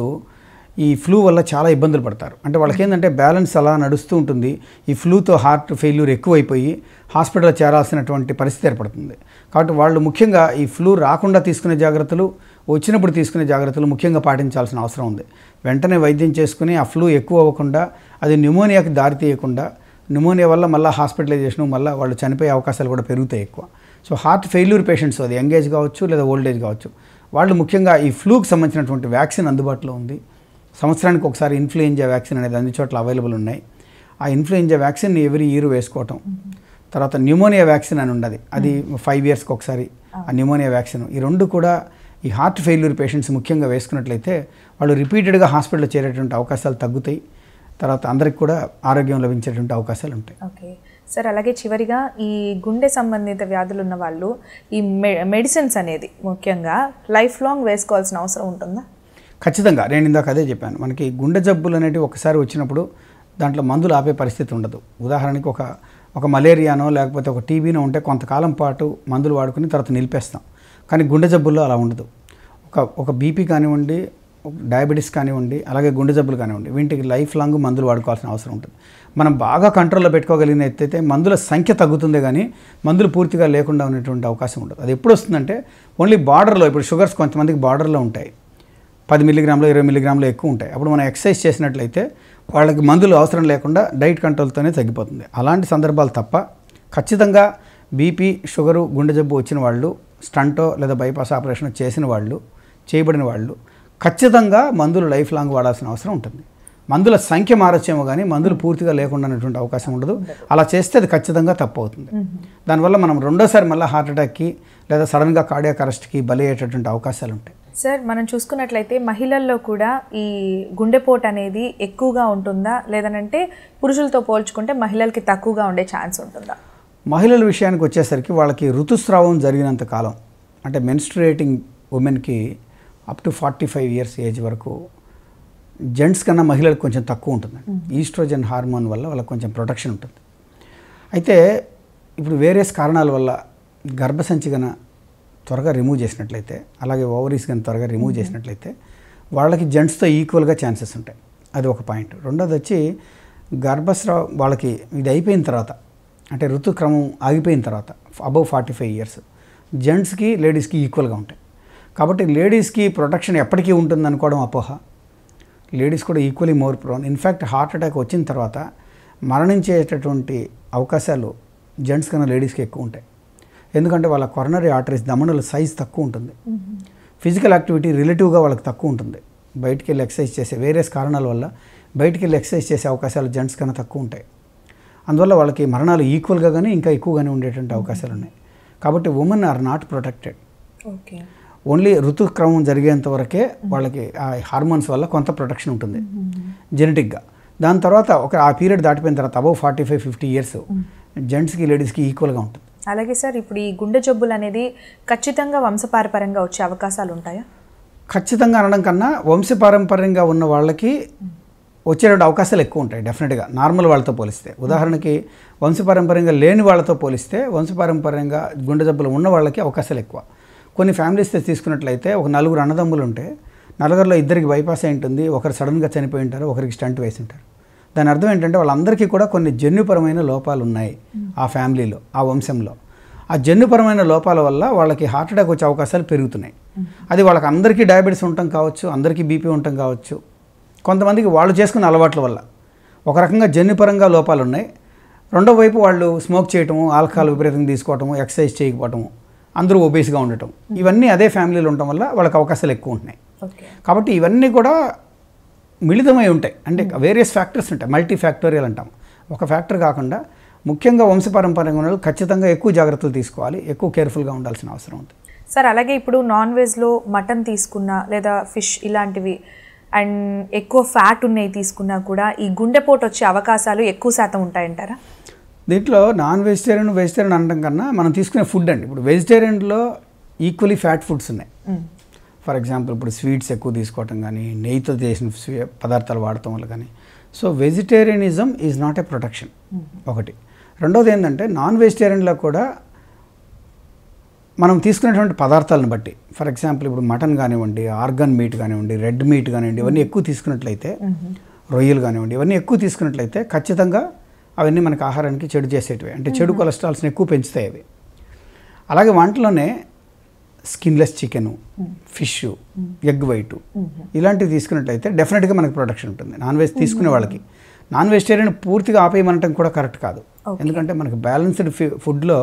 ఈ ఫ్లూ వల్ల చాలా ఇబ్బందులు పడతారు అంటే వాళ్ళకి ఏంటంటే బ్యాలెన్స్ అలా నడుస్తూ ఉంటుంది ఈ ఫ్లూతో హార్ట్ ఫెయిల్యూర్ ఎక్కువైపోయి హాస్పిటల్ చేరాల్సినటువంటి పరిస్థితి ఏర్పడుతుంది కాబట్టి వాళ్ళు ముఖ్యంగా ఈ ఫ్లూ రాకుండా తీసుకునే జాగ్రత్తలు వచ్చినప్పుడు తీసుకునే జాగ్రత్తలు ముఖ్యంగా పాటించాల్సిన అవసరం ఉంది వెంటనే వైద్యం చేసుకుని ఆ ఫ్లూ ఎక్కువ అవ్వకుండా అది న్యూమోనియాకి దారితీయకుండా న్యూమోనియా వల్ల మళ్ళీ హాస్పిటలైజేషన్ మళ్ళీ వాళ్ళు చనిపోయే అవకాశాలు కూడా పెరుగుతాయి ఎక్కువ సో హార్ట్ ఫెయిల్యూర్ పేషెంట్స్ అది ఏజ్ కావచ్చు లేదా ఓల్డ్ ఏజ్ కావచ్చు వాళ్ళు ముఖ్యంగా ఈ ఫ్లూకి సంబంధించినటువంటి వ్యాక్సిన్ అందుబాటులో ఉంది సంవత్సరానికి ఒకసారి ఇన్ఫ్లుయెంజా వ్యాక్సిన్ అనేది అన్ని చోట్ల అవైలబుల్ ఉన్నాయి ఆ ఇన్ఫ్లుయెంజా వ్యాక్సిన్ ఎవ్రీ ఇయర్ వేసుకోవటం తర్వాత న్యూమోనియా వ్యాక్సిన్ అని ఉండదు అది ఫైవ్ ఇయర్స్కి ఒకసారి ఆ న్యూమోనియా వ్యాక్సిన్ ఈ రెండు కూడా ఈ హార్ట్ ఫెయిల్యూర్ పేషెంట్స్ ముఖ్యంగా వేసుకున్నట్లయితే వాళ్ళు రిపీటెడ్గా హాస్పిటల్లో చేరేటువంటి అవకాశాలు తగ్గుతాయి తర్వాత అందరికి కూడా ఆరోగ్యం లభించేటువంటి అవకాశాలు ఉంటాయి ఓకే సార్ అలాగే చివరిగా ఈ గుండె సంబంధిత వ్యాధులు ఉన్న వాళ్ళు ఈ మెడిసిన్స్ అనేది ముఖ్యంగా లైఫ్ లాంగ్ వేసుకోవాల్సిన అవసరం ఉంటుందా ఖచ్చితంగా నేను ఇందాక అదే చెప్పాను మనకి గుండె జబ్బులు అనేవి ఒకసారి వచ్చినప్పుడు దాంట్లో మందులు ఆపే పరిస్థితి ఉండదు ఉదాహరణకి ఒక ఒక మలేరియానో లేకపోతే ఒక టీబీనో ఉంటే కొంతకాలం పాటు మందులు వాడుకుని తర్వాత నిలిపేస్తాం కానీ గుండె జబ్బుల్లో అలా ఉండదు ఒక ఒక బీపీ కానివ్వండి డయాబెటీస్ కానివ్వండి అలాగే గుండె జబ్బులు కానివ్వండి వీటికి లైఫ్ లాంగ్ మందులు వాడుకోవాల్సిన అవసరం ఉంటుంది మనం బాగా కంట్రోల్లో పెట్టుకోగలిగిన ఎత్తైతే మందుల సంఖ్య తగ్గుతుంది కానీ మందులు పూర్తిగా లేకుండా ఉన్నటువంటి అవకాశం ఉంటుంది అది ఎప్పుడు వస్తుందంటే ఓన్లీ బార్డర్లో ఇప్పుడు షుగర్స్ కొంతమందికి బార్డర్లో ఉంటాయి పది మిల్లీగ్రాములు ఇరవై మిల్లీగ్రాములు ఎక్కువ ఉంటాయి అప్పుడు మనం ఎక్సర్సైజ్ చేసినట్లయితే వాళ్ళకి మందులు అవసరం లేకుండా డైట్ కంట్రోల్తోనే తగ్గిపోతుంది అలాంటి సందర్భాలు తప్ప ఖచ్చితంగా బీపీ షుగరు గుండె జబ్బు వచ్చిన వాళ్ళు స్టంటో లేదా బైపాస్ ఆపరేషన్ చేసిన వాళ్ళు చేయబడిన వాళ్ళు ఖచ్చితంగా మందులు లైఫ్ లాంగ్ వాడాల్సిన అవసరం ఉంటుంది మందుల సంఖ్య మారచ్చేమో కానీ మందులు పూర్తిగా లేకుండా అనేటువంటి అవకాశం ఉండదు అలా చేస్తే అది ఖచ్చితంగా తప్పు అవుతుంది దానివల్ల మనం రెండోసారి మళ్ళీ హార్ట్ అటాక్కి లేదా సడన్గా కార్డియాక్ అరెస్ట్కి బలి అయ్యేటటువంటి అవకాశాలు ఉంటాయి సార్ మనం చూసుకున్నట్లయితే మహిళల్లో కూడా ఈ గుండెపోటు అనేది ఎక్కువగా ఉంటుందా లేదనంటే పురుషులతో పోల్చుకుంటే మహిళలకి తక్కువగా ఉండే ఛాన్స్ ఉంటుందా మహిళల విషయానికి వచ్చేసరికి వాళ్ళకి ఋతుస్రావం జరిగినంత కాలం అంటే మెన్స్ట్రేటింగ్ ఉమెన్కి up to forty five years age వరకు జెంట్స్ కన్నా మహిళలకు కొంచెం తక్కువ ఉంటుందండి ఈస్ట్రోజన్ హార్మోన్ వల్ల వాళ్ళకి కొంచెం ప్రొటెక్షన్ ఉంటుంది అయితే ఇప్పుడు వేరియస్ కారణాల వల్ల గర్భసంచి కన్నా త్వరగా రిమూవ్ చేసినట్లయితే అలాగే ఓవరీస్ కానీ త్వరగా రిమూవ్ చేసినట్లయితే వాళ్ళకి జెంట్స్తో ఈక్వల్గా ఛాన్సెస్ ఉంటాయి అది ఒక పాయింట్ రెండోది వచ్చి గర్భస్రావ వాళ్ళకి ఇది అయిపోయిన తర్వాత అంటే ఋతుక్రమం ఆగిపోయిన తర్వాత అబవ్ ఫార్టీ ఫైవ్ ఇయర్స్ జెంట్స్కి లేడీస్కి ఈక్వల్గా ఉంటాయి కాబట్టి లేడీస్కి ప్రొటెక్షన్ ఎప్పటికీ ఉంటుంది అనుకోవడం అపోహ లేడీస్ కూడా equally more prone in fact heart attack వచ్చిన తర్వాత మరణించేటటువంటి అవకాశాలు జెంట్స్ కన్నా లేడీస్కి ఎక్కువ ఉంటాయి ఎందుకంటే వాళ్ళ కొరనరీ ఆర్టరీస్ దమనుల సైజ్ తక్కువ ఉంటుంది ఫిజికల్ యాక్టివిటీ రిలేటివ్గా వాళ్ళకి తక్కువ ఉంటుంది బయటికి వెళ్ళి ఎక్సర్సైజ్ చేసే వేరియస్ కారణాల వల్ల బయటికి వెళ్ళి ఎక్సర్సైజ్ చేసే అవకాశాలు జెంట్స్ కన్నా తక్కువ ఉంటాయి అందువల్ల వాళ్ళకి మరణాలు ఈక్వల్గా కానీ ఇంకా ఎక్కువగానే ఉండేటువంటి అవకాశాలు ఉన్నాయి కాబట్టి women are not protected okay only ఋతుక్రమం జరిగేంత వరకే వాళ్ళకి ఆ హార్మోన్స్ వల్ల కొంత ప్రొటెక్షన్ ఉంటుంది జెనెటిక్గా దాని తర్వాత ఒక ఆ పీరియడ్ దాటిపోయిన తర్వాత above forty five fifty years జెంట్స్కి లేడీస్కి ఈక్వల్గా ఉంటుంది అలాగే సార్ ఇప్పుడు ఈ గుండె జబ్బులు అనేది ఖచ్చితంగా వంశపారపరంగా వచ్చే అవకాశాలు ఉంటాయా ఖచ్చితంగా అనడం కన్నా వంశపారంపర్యంగా ఉన్న వాళ్ళకి వచ్చేటువంటి అవకాశాలు ఎక్కువ ఉంటాయి డెఫినెట్గా నార్మల్ వాళ్ళతో పోలిస్తే ఉదాహరణకి వంశపారంపర్యంగా లేని వాళ్ళతో పోలిస్తే వంశపారంపర్యంగా గుండె జబ్బులు ఉన్న వాళ్ళకి అవకాశాలు ఎక్కువ కొన్ని ఫ్యామిలీస్ తీసుకున్నట్లయితే ఒక నలుగురు అన్నదమ్ములు ఉంటే నలుగురిలో ఇద్దరికి బైపాస్ అయి ఉంటుంది ఒకరు సడన్గా చనిపోయి ఉంటారు ఒకరికి స్టంట్ వేసి ఉంటారు దాని అర్థం ఏంటంటే వాళ్ళందరికీ కూడా కొన్ని జన్యుపరమైన లోపాలు ఉన్నాయి hmm. ఆ ఫ్యామిలీలో ఆ వంశంలో ఆ జన్యుపరమైన లోపాల వల్ల వాళ్ళకి హార్ట్ అటాక్ వచ్చే అవకాశాలు పెరుగుతున్నాయి hmm. అది వాళ్ళకి అందరికీ డయాబెటీస్ ఉండటం కావచ్చు అందరికీ బీపీ ఉండటం కావచ్చు కొంతమందికి వాళ్ళు చేసుకున్న అలవాట్ల వల్ల ఒక రకంగా జన్యుపరంగా లోపాలు ఉన్నాయి రెండో వైపు వాళ్ళు స్మోక్ చేయటము ఆల్కహాల్ విపరీతంగా తీసుకోవటము ఎక్సర్సైజ్ చేయకపోవటము అందరూ ఓబేసిగా ఉండటం ఇవన్నీ అదే ఫ్యామిలీలో ఉండటం వల్ల వాళ్ళకి అవకాశాలు ఎక్కువ ఉంటున్నాయి కాబట్టి ఇవన్నీ కూడా మిళితమై ఉంటాయి అంటే వేరియస్ ఫ్యాక్టర్స్ ఉంటాయి మల్టీ ఫ్యాక్టోరియల్ అంటాం ఒక ఫ్యాక్టర్ కాకుండా ముఖ్యంగా వంశపారంపర్యంగా ఉండాలి ఖచ్చితంగా ఎక్కువ జాగ్రత్తలు తీసుకోవాలి ఎక్కువ కేర్ఫుల్గా ఉండాల్సిన అవసరం ఉంది సార్ అలాగే ఇప్పుడు నాన్ వెజ్లో మటన్ తీసుకున్నా లేదా ఫిష్ ఇలాంటివి అండ్ ఎక్కువ ఫ్యాట్ ఉన్నాయి తీసుకున్నా కూడా ఈ గుండెపోటు వచ్చే అవకాశాలు ఎక్కువ శాతం ఉంటాయంటారా దీంట్లో నాన్ వెజిటేరియన్ వెజిటేరియన్ అనడం కన్నా మనం తీసుకునే ఫుడ్ అండి ఇప్పుడు వెజిటేరియన్లో ఈక్వలీ ఫ్యాట్ ఫుడ్స్ ఉన్నాయి ఫర్ ఎగ్జాంపుల్ ఇప్పుడు స్వీట్స్ ఎక్కువ తీసుకోవటం కానీ నెయ్యితో చేసిన పదార్థాలు వాడటం వల్ల కానీ so vegetarianism is not a protection ఒకటి రెండోది ఏంటంటే నాన్ వెజిటేరియన్లో కూడా మనం తీసుకునేటువంటి పదార్థాలను బట్టి ఫర్ ఎగ్జాంపుల్ ఇప్పుడు మటన్ కానివ్వండి ఆర్గన్ మీట్ కానివ్వండి రెడ్ మీట్ కానివ్వండి ఇవన్నీ ఎక్కువ తీసుకున్నట్లయితే రొయ్యలు కానివ్వండి ఇవన్నీ ఎక్కువ తీసుకున్నట్లయితే ఖచ్చితంగా అవన్నీ మనకు ఆహారానికి చెడు చేసేటివి అంటే చెడు కొలెస్ట్రాల్స్ని ఎక్కువ పెంచుతాయి అవి అలాగే వంటలోనే skinless chicken fish egg white ఇలాంటివి తీసుకున్నట్లయితే డెఫినెట్గా మనకు ప్రొటెక్షన్ ఉంటుంది నాన్ వెజ్ తీసుకునే వాళ్ళకి నాన్ వెజిటేరియన్ పూర్తిగా ఆపేయమనటం కూడా కరెక్ట్ కాదు ఎందుకంటే మనకు బ్యాలెన్స్డ్ ఫుడ్లో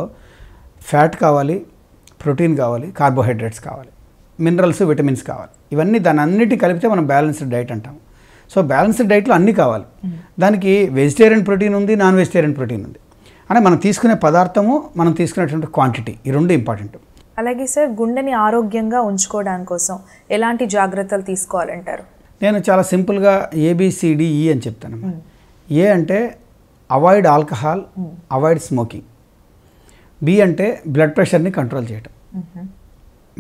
ఫ్యాట్ కావాలి ప్రోటీన్ కావాలి కార్బోహైడ్రేట్స్ కావాలి మినరల్స్ విటమిన్స్ కావాలి ఇవన్నీ దాని అన్నిటి కలిపితే మనం బ్యాలెన్స్డ్ డైట్ అంటాం సో బ్యాలెన్స్డ్ డైట్లో అన్నీ కావాలి దానికి వెజిటేరియన్ ప్రోటీన్ ఉంది నాన్ వెజిటేరియన్ ప్రోటీన్ ఉంది అంటే మనం తీసుకునే పదార్థము మనం తీసుకునేటువంటి క్వాంటిటీ ఈ రెండు ఇంపార్టెంట్ అలాగే సార్ గుండెని ఆరోగ్యంగా ఉంచుకోవడానికి కోసం ఎలాంటి జాగ్రత్తలు తీసుకోవాలంటారు నేను చాలా సింపుల్గా ఏబిసిడిఈ e అని చెప్తాను ఏ అంటే avoid alcohol avoid smoking B అంటే బ్లడ్ ప్రెషర్ని కంట్రోల్ చేయటం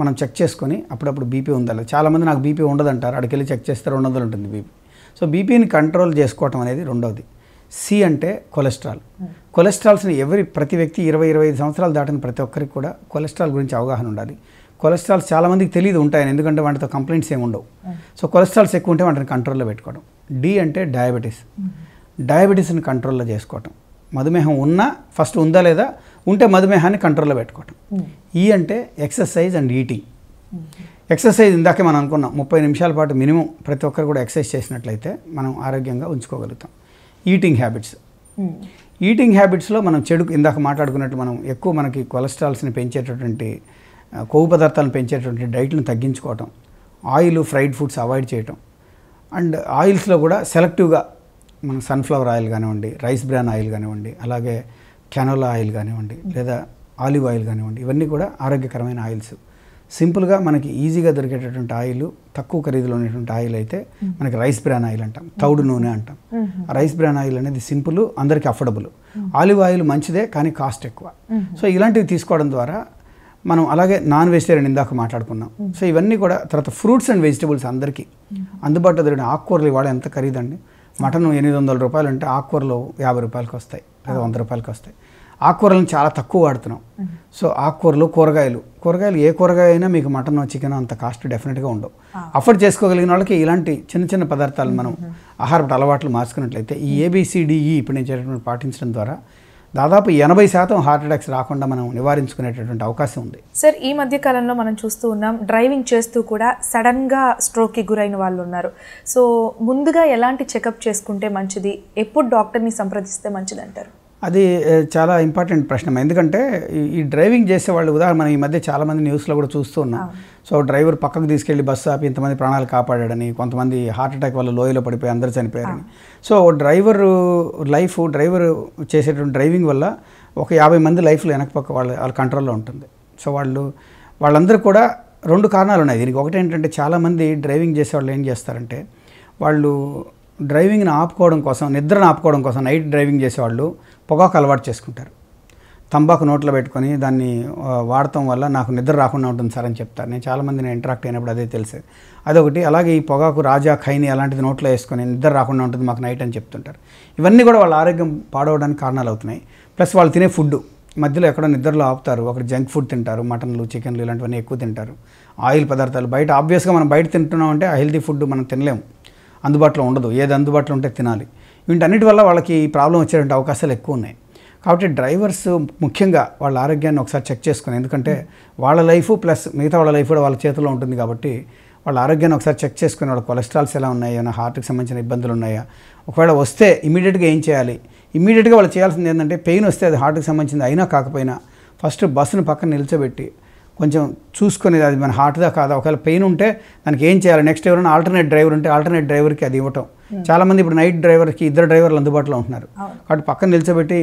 మనం చెక్ చేసుకొని అప్పుడప్పుడు బీపీ ఉందా చాలామంది నాకు బీపీ ఉండదంటారు అక్కడికి వెళ్ళి చెక్ చేస్తారు ఉండదు ఉంటుంది బీపీ సో బీపీని కంట్రోల్ చేసుకోవటం అనేది రెండవది సి అంటే కొలెస్ట్రాల్ కొలెస్ట్రాల్స్ని ఎవరి ప్రతి వ్యక్తి ఇరవై ఇరవై ఐదు సంవత్సరాలు దాటిన ప్రతి ఒక్కరికి కూడా కొలెస్ట్రాల్ గురించి అవగాహన ఉండాలి కొలెస్ట్రాల్స్ చాలామందికి తెలియదు ఉంటాయని ఎందుకంటే వాటితో కంప్లైంట్స్ ఏమి ఉండవు సో కొలెస్ట్రాల్స్ ఎక్కువ ఉంటే వాటిని కంట్రోల్లో పెట్టుకోవడం డి అంటే డయాబెటీస్ డయాబెటీస్ని కంట్రోల్లో చేసుకోవటం మధుమేహం ఉన్నా ఫస్ట్ ఉందా లేదా ఉంటే మధుమేహాన్ని కంట్రోల్లో పెట్టుకోవటం ఈ అంటే ఎక్సర్సైజ్ అండ్ ఈటింగ్ ఎక్సర్సైజ్ ఇందాక మనం అనుకున్నాం ముప్పై నిమిషాల పాటు మినిమం ప్రతి ఒక్కరు కూడా ఎక్సర్సైజ్ చేసినట్లయితే మనం ఆరోగ్యంగా ఉంచుకోగలుగుతాం ఈటింగ్ హ్యాబిట్స్ ఈటింగ్ హ్యాబిట్స్లో మనం చెడు ఇందాక మాట్లాడుకున్నట్టు మనం ఎక్కువ మనకి కొలెస్ట్రాల్స్ని పెంచేటటువంటి కొవ్వు పదార్థాలను పెంచేటటువంటి డైట్ను తగ్గించుకోవటం ఆయిల్ ఫ్రైడ్ ఫుడ్స్ అవాయిడ్ చేయటం అండ్ ఆయిల్స్లో కూడా సెలెక్టివ్గా మనం సన్ఫ్లవర్ ఆయిల్ కానివ్వండి రైస్ బ్రాన్ ఆయిల్ కానివ్వండి అలాగే కెనోలా ఆయిల్ కానివ్వండి లేదా ఆలివ్ ఆయిల్ కానివ్వండి ఇవన్నీ కూడా ఆరోగ్యకరమైన ఆయిల్స్ సింపుల్గా మనకి ఈజీగా దొరికేటటువంటి ఆయిల్ తక్కువ ఖరీదులో ఉన్నటువంటి ఆయిల్ అయితే మనకి రైస్ బ్రాన్ ఆయిల్ అంటాం తౌడు నూనె అంటాం రైస్ బ్రాన్ ఆయిల్ అనేది సింపుల్ అందరికీ అఫోర్డబుల్ ఆలివ్ ఆయిల్ మంచిదే కానీ కాస్ట్ ఎక్కువ సో ఇలాంటివి తీసుకోవడం ద్వారా మనం అలాగే నాన్ వెజిటేరియన్ ఇందాక మాట్లాడుకున్నాం సో ఇవన్నీ కూడా తర్వాత ఫ్రూట్స్ అండ్ వెజిటబుల్స్ అందరికీ అందుబాటులో దొరికిన ఆకుకూరలు ఇవాళ ఎంత ఖరీదండి మటన్ ఎనిమిది వందల రూపాయలు అంటే ఆకుకూరలు యాభై రూపాయలకి వస్తాయి లేదా వంద రూపాయలకి వస్తాయి ఆకుకూరలను చాలా తక్కువ వాడుతున్నాం సో ఆకుకూరలు కూరగాయలు కూరగాయలు ఏ కూరగాయ అయినా మీకు మటన్ చికెన్ అంత కాస్ట్ డెఫినెట్గా ఉండవు అఫోర్డ్ చేసుకోగలిగిన వాళ్ళకి ఇలాంటి చిన్న చిన్న పదార్థాలు మనం ఆహారపు అలవాట్లు మార్చుకున్నట్లయితే ఈ ఏబిసిడిఈ e ఇప్పుడు నేను చేసేటువంటి పాటించడం ద్వారా దాదాపు ఎనభై శాతం హార్ట్ అటాక్స్ రాకుండా మనం నివారించుకునేటటువంటి అవకాశం ఉంది సార్ ఈ మధ్య కాలంలో మనం చూస్తూ ఉన్నాం డ్రైవింగ్ చేస్తూ కూడా సడన్గా స్ట్రోక్కి గురైన వాళ్ళు ఉన్నారు సో ముందుగా ఎలాంటి చెకప్ చేసుకుంటే మంచిది ఎప్పుడు డాక్టర్ని సంప్రదిస్తే మంచిది అంటారు అది చాలా ఇంపార్టెంట్ ప్రశ్న ఎందుకంటే ఈ డ్రైవింగ్ వాళ్ళు ఉదాహరణ మనం ఈ మధ్య చాలామంది న్యూస్లో కూడా చూస్తూ ఉన్నాం సో డ్రైవర్ పక్కకు తీసుకెళ్లి బస్సు ఆపి ఇంతమంది ప్రాణాలు కాపాడాడని కొంతమంది హార్ట్ అటాక్ వల్ల లోయలో పడిపోయి అందరు చనిపోయారని సో డ్రైవర్ లైఫ్ డ్రైవర్ చేసేటువంటి డ్రైవింగ్ వల్ల ఒక యాభై మంది లైఫ్లు వెనకపక్క వాళ్ళ వాళ్ళ కంట్రోల్లో ఉంటుంది సో వాళ్ళు వాళ్ళందరూ కూడా రెండు కారణాలు ఉన్నాయి దీనికి ఒకటి ఏంటంటే చాలామంది డ్రైవింగ్ చేసే వాళ్ళు ఏం చేస్తారంటే వాళ్ళు డ్రైవింగ్ని ఆపుకోవడం కోసం నిద్రను ఆపుకోవడం కోసం నైట్ డ్రైవింగ్ చేసేవాళ్ళు పొగాకు అలవాటు చేసుకుంటారు తంబాకు నోట్లో పెట్టుకొని దాన్ని వాడటం వల్ల నాకు నిద్ర రాకుండా ఉంటుంది సార్ అని చెప్తారు నేను నేను ఇంటరాక్ట్ అయినప్పుడు అదే తెలిసేది అదొకటి అలాగే ఈ పొగాకు రాజా ఖైని అలాంటిది నోట్లో వేసుకొని నిద్ర రాకుండా ఉంటుంది మాకు నైట్ అని చెప్తుంటారు ఇవన్నీ కూడా వాళ్ళ ఆరోగ్యం పాడవడానికి కారణాలు అవుతున్నాయి ప్లస్ వాళ్ళు తినే ఫుడ్ మధ్యలో ఎక్కడో నిద్రలో ఆపుతారు అక్కడ జంక్ ఫుడ్ తింటారు మటన్లు చికెన్లు ఇలాంటివన్నీ ఎక్కువ తింటారు ఆయిల్ పదార్థాలు బయట ఆబ్వియస్గా మనం బయట తింటున్నామంటే ఆ హెల్తీ ఫుడ్ మనం తినలేము అందుబాటులో ఉండదు ఏది అందుబాటులో ఉంటే తినాలి వీటన్నిటి వల్ల వాళ్ళకి ప్రాబ్లం వచ్చేటువంటి అవకాశాలు ఎక్కువ ఉన్నాయి కాబట్టి డ్రైవర్స్ ముఖ్యంగా వాళ్ళ ఆరోగ్యాన్ని ఒకసారి చెక్ చేసుకుని ఎందుకంటే వాళ్ళ లైఫ్ ప్లస్ మిగతా వాళ్ళ లైఫ్ కూడా వాళ్ళ చేతిలో ఉంటుంది కాబట్టి వాళ్ళ ఆరోగ్యాన్ని ఒకసారి చెక్ చేసుకుని వాళ్ళ కొలెస్ట్రాల్స్ ఎలా ఉన్నాయో ఏమైనా హార్ట్కి సంబంధించిన ఇబ్బందులు ఉన్నాయా ఒకవేళ వస్తే ఇమీడియట్గా ఏం చేయాలి ఇమీడియట్గా వాళ్ళు చేయాల్సింది ఏంటంటే పెయిన్ వస్తే అది హార్ట్కి సంబంధించింది అయినా కాకపోయినా ఫస్ట్ బస్సును పక్కన నిల్చోబెట్టి కొంచెం చూసుకునేది అది మన హార్ట్దా కాదా ఒకవేళ పెయిన్ ఉంటే దానికి ఏం చేయాలి నెక్స్ట్ ఎవరైనా ఆల్టర్నేట్ డ్రైవర్ ఉంటే ఆల్టర్నేట్ డ్రైవర్కి అది ఇవ్వటం hmm. చాలామంది ఇప్పుడు నైట్ డ్రైవర్కి ఇద్దరు డ్రైవర్లు అందుబాటులో ఉంటున్నారు కాబట్టి పక్కన నిల్చోబెట్టి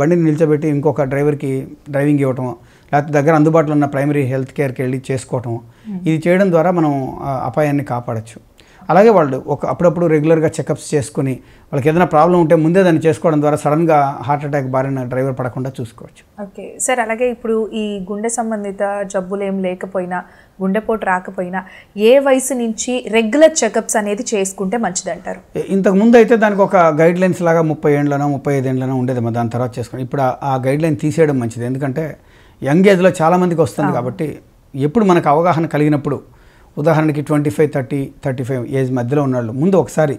బండిని నిల్చోబెట్టి ఇంకొక డ్రైవర్కి డ్రైవింగ్ ఇవ్వటం లేకపోతే దగ్గర అందుబాటులో ఉన్న ప్రైమరీ హెల్త్ కేర్కి వెళ్ళి చేసుకోవటం hmm. ఇది చేయడం ద్వారా మనం అపాయాన్ని కాపాడచ్చు అలాగే వాళ్ళు ఒక అప్పుడప్పుడు రెగ్యులర్గా చెకప్స్ చేసుకుని వాళ్ళకి ఏదైనా ప్రాబ్లం ఉంటే ముందే దాన్ని చేసుకోవడం ద్వారా సడన్గా హార్ట్ అటాక్ బారిన డ్రైవర్ పడకుండా చూసుకోవచ్చు ఓకే సార్ అలాగే ఇప్పుడు ఈ గుండె సంబంధిత జబ్బులు ఏం లేకపోయినా గుండెపోటు రాకపోయినా ఏ వయసు నుంచి రెగ్యులర్ చెకప్స్ అనేది చేసుకుంటే అంటారు ఇంతకు ముందు అయితే దానికి ఒక గైడ్ లైన్స్ లాగా ముప్పై ఏండ్లనో ముప్పై ఐదు ఉండేది మా దాని తర్వాత చేసుకుని ఇప్పుడు ఆ గైడ్ లైన్ తీసేయడం మంచిది ఎందుకంటే యంగ్ ఏజ్లో చాలామందికి వస్తుంది కాబట్టి ఎప్పుడు మనకు అవగాహన కలిగినప్పుడు ఉదాహరణకి twenty five thirty thirty five age మధ్యలో ఉన్నాళ్ళు ముందు ఒకసారి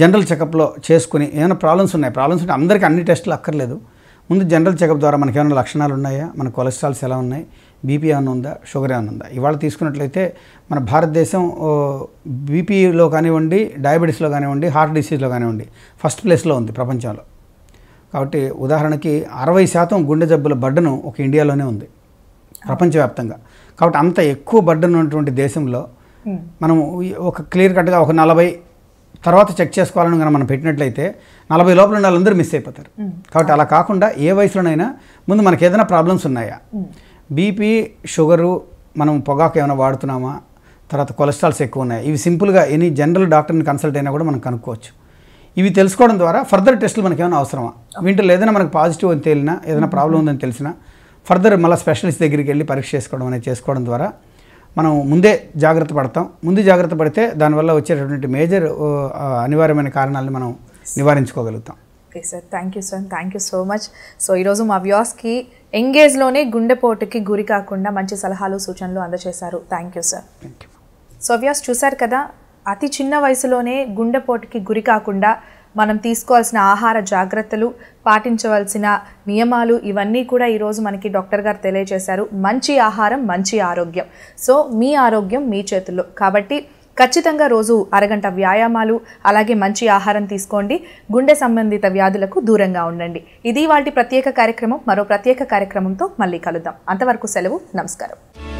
జనరల్ చెకప్లో చేసుకుని ఏమైనా ప్రాబ్లమ్స్ ఉన్నాయి ప్రాబ్లమ్స్ ఉంటే అందరికీ అన్ని టెస్టులు అక్కర్లేదు ముందు జనరల్ చెకప్ ద్వారా మనకి ఏమైనా లక్షణాలు ఉన్నాయా మన కొలెస్ట్రాల్స్ ఎలా ఉన్నాయి బీపీ ఏమైనా ఉందా షుగర్ ఏమైనా ఉందా ఇవాళ తీసుకున్నట్లయితే మన భారతదేశం బీపీలో కానివ్వండి డయాబెటీస్లో కానివ్వండి హార్ట్ డిసీజ్లో కానివ్వండి ఫస్ట్ ప్లేస్లో ఉంది ప్రపంచంలో కాబట్టి ఉదాహరణకి అరవై శాతం గుండె జబ్బుల బడ్డను ఒక ఇండియాలోనే ఉంది ప్రపంచవ్యాప్తంగా కాబట్టి అంత ఎక్కువ బర్డన్ ఉన్నటువంటి దేశంలో hmm. మనం ఒక క్లియర్ కట్గా ఒక నలభై తర్వాత చెక్ చేసుకోవాలని కనుక మనం పెట్టినట్లయితే నలభై లోపల ఉన్న వాళ్ళందరూ మిస్ అయిపోతారు hmm. కాబట్టి అలా కాకుండా ఏ వయసులోనైనా ముందు మనకు ఏదైనా ప్రాబ్లమ్స్ ఉన్నాయా బీపీ hmm. షుగరు మనం పొగాకు ఏమైనా వాడుతున్నామా తర్వాత కొలెస్ట్రాల్స్ ఎక్కువ ఉన్నాయి ఇవి సింపుల్గా ఎనీ జనరల్ డాక్టర్ని కన్సల్ట్ అయినా కూడా మనం కనుక్కోవచ్చు ఇవి తెలుసుకోవడం ద్వారా ఫర్దర్ టెస్టులు మనకేమైనా అవసరమా వీటిలో ఏదైనా మనకు పాజిటివ్ అని తేలినా ఏదైనా ప్రాబ్లం ఉందని తెలిసినా ఫర్దర్ మళ్ళీ స్పెషలిస్ట్ దగ్గరికి వెళ్ళి పరీక్ష చేసుకోవడం అనేది చేసుకోవడం ద్వారా మనం ముందే జాగ్రత్త పడతాం ముందు జాగ్రత్త పడితే దానివల్ల వచ్చేటటువంటి మేజర్ అనివార్యమైన కారణాలను మనం నివారించుకోగలుగుతాం okay sir thank you sir thank you so much so ఈరోజు మా వ్యూస్కి ఎంగేజ్లోనే గుండెపోటుకి గురి కాకుండా మంచి సలహాలు సూచనలు అందజేశారు థ్యాంక్ యూ సార్ సో వ్యాస్ చూశారు కదా అతి చిన్న వయసులోనే గుండెపోటుకి గురి కాకుండా మనం తీసుకోవాల్సిన ఆహార జాగ్రత్తలు పాటించవలసిన నియమాలు ఇవన్నీ కూడా ఈరోజు మనకి డాక్టర్ గారు తెలియజేశారు మంచి ఆహారం మంచి ఆరోగ్యం సో మీ ఆరోగ్యం మీ చేతుల్లో కాబట్టి ఖచ్చితంగా రోజు అరగంట వ్యాయామాలు అలాగే మంచి ఆహారం తీసుకోండి గుండె సంబంధిత వ్యాధులకు దూరంగా ఉండండి ఇది వాటి ప్రత్యేక కార్యక్రమం మరో ప్రత్యేక కార్యక్రమంతో మళ్ళీ కలుద్దాం అంతవరకు సెలవు నమస్కారం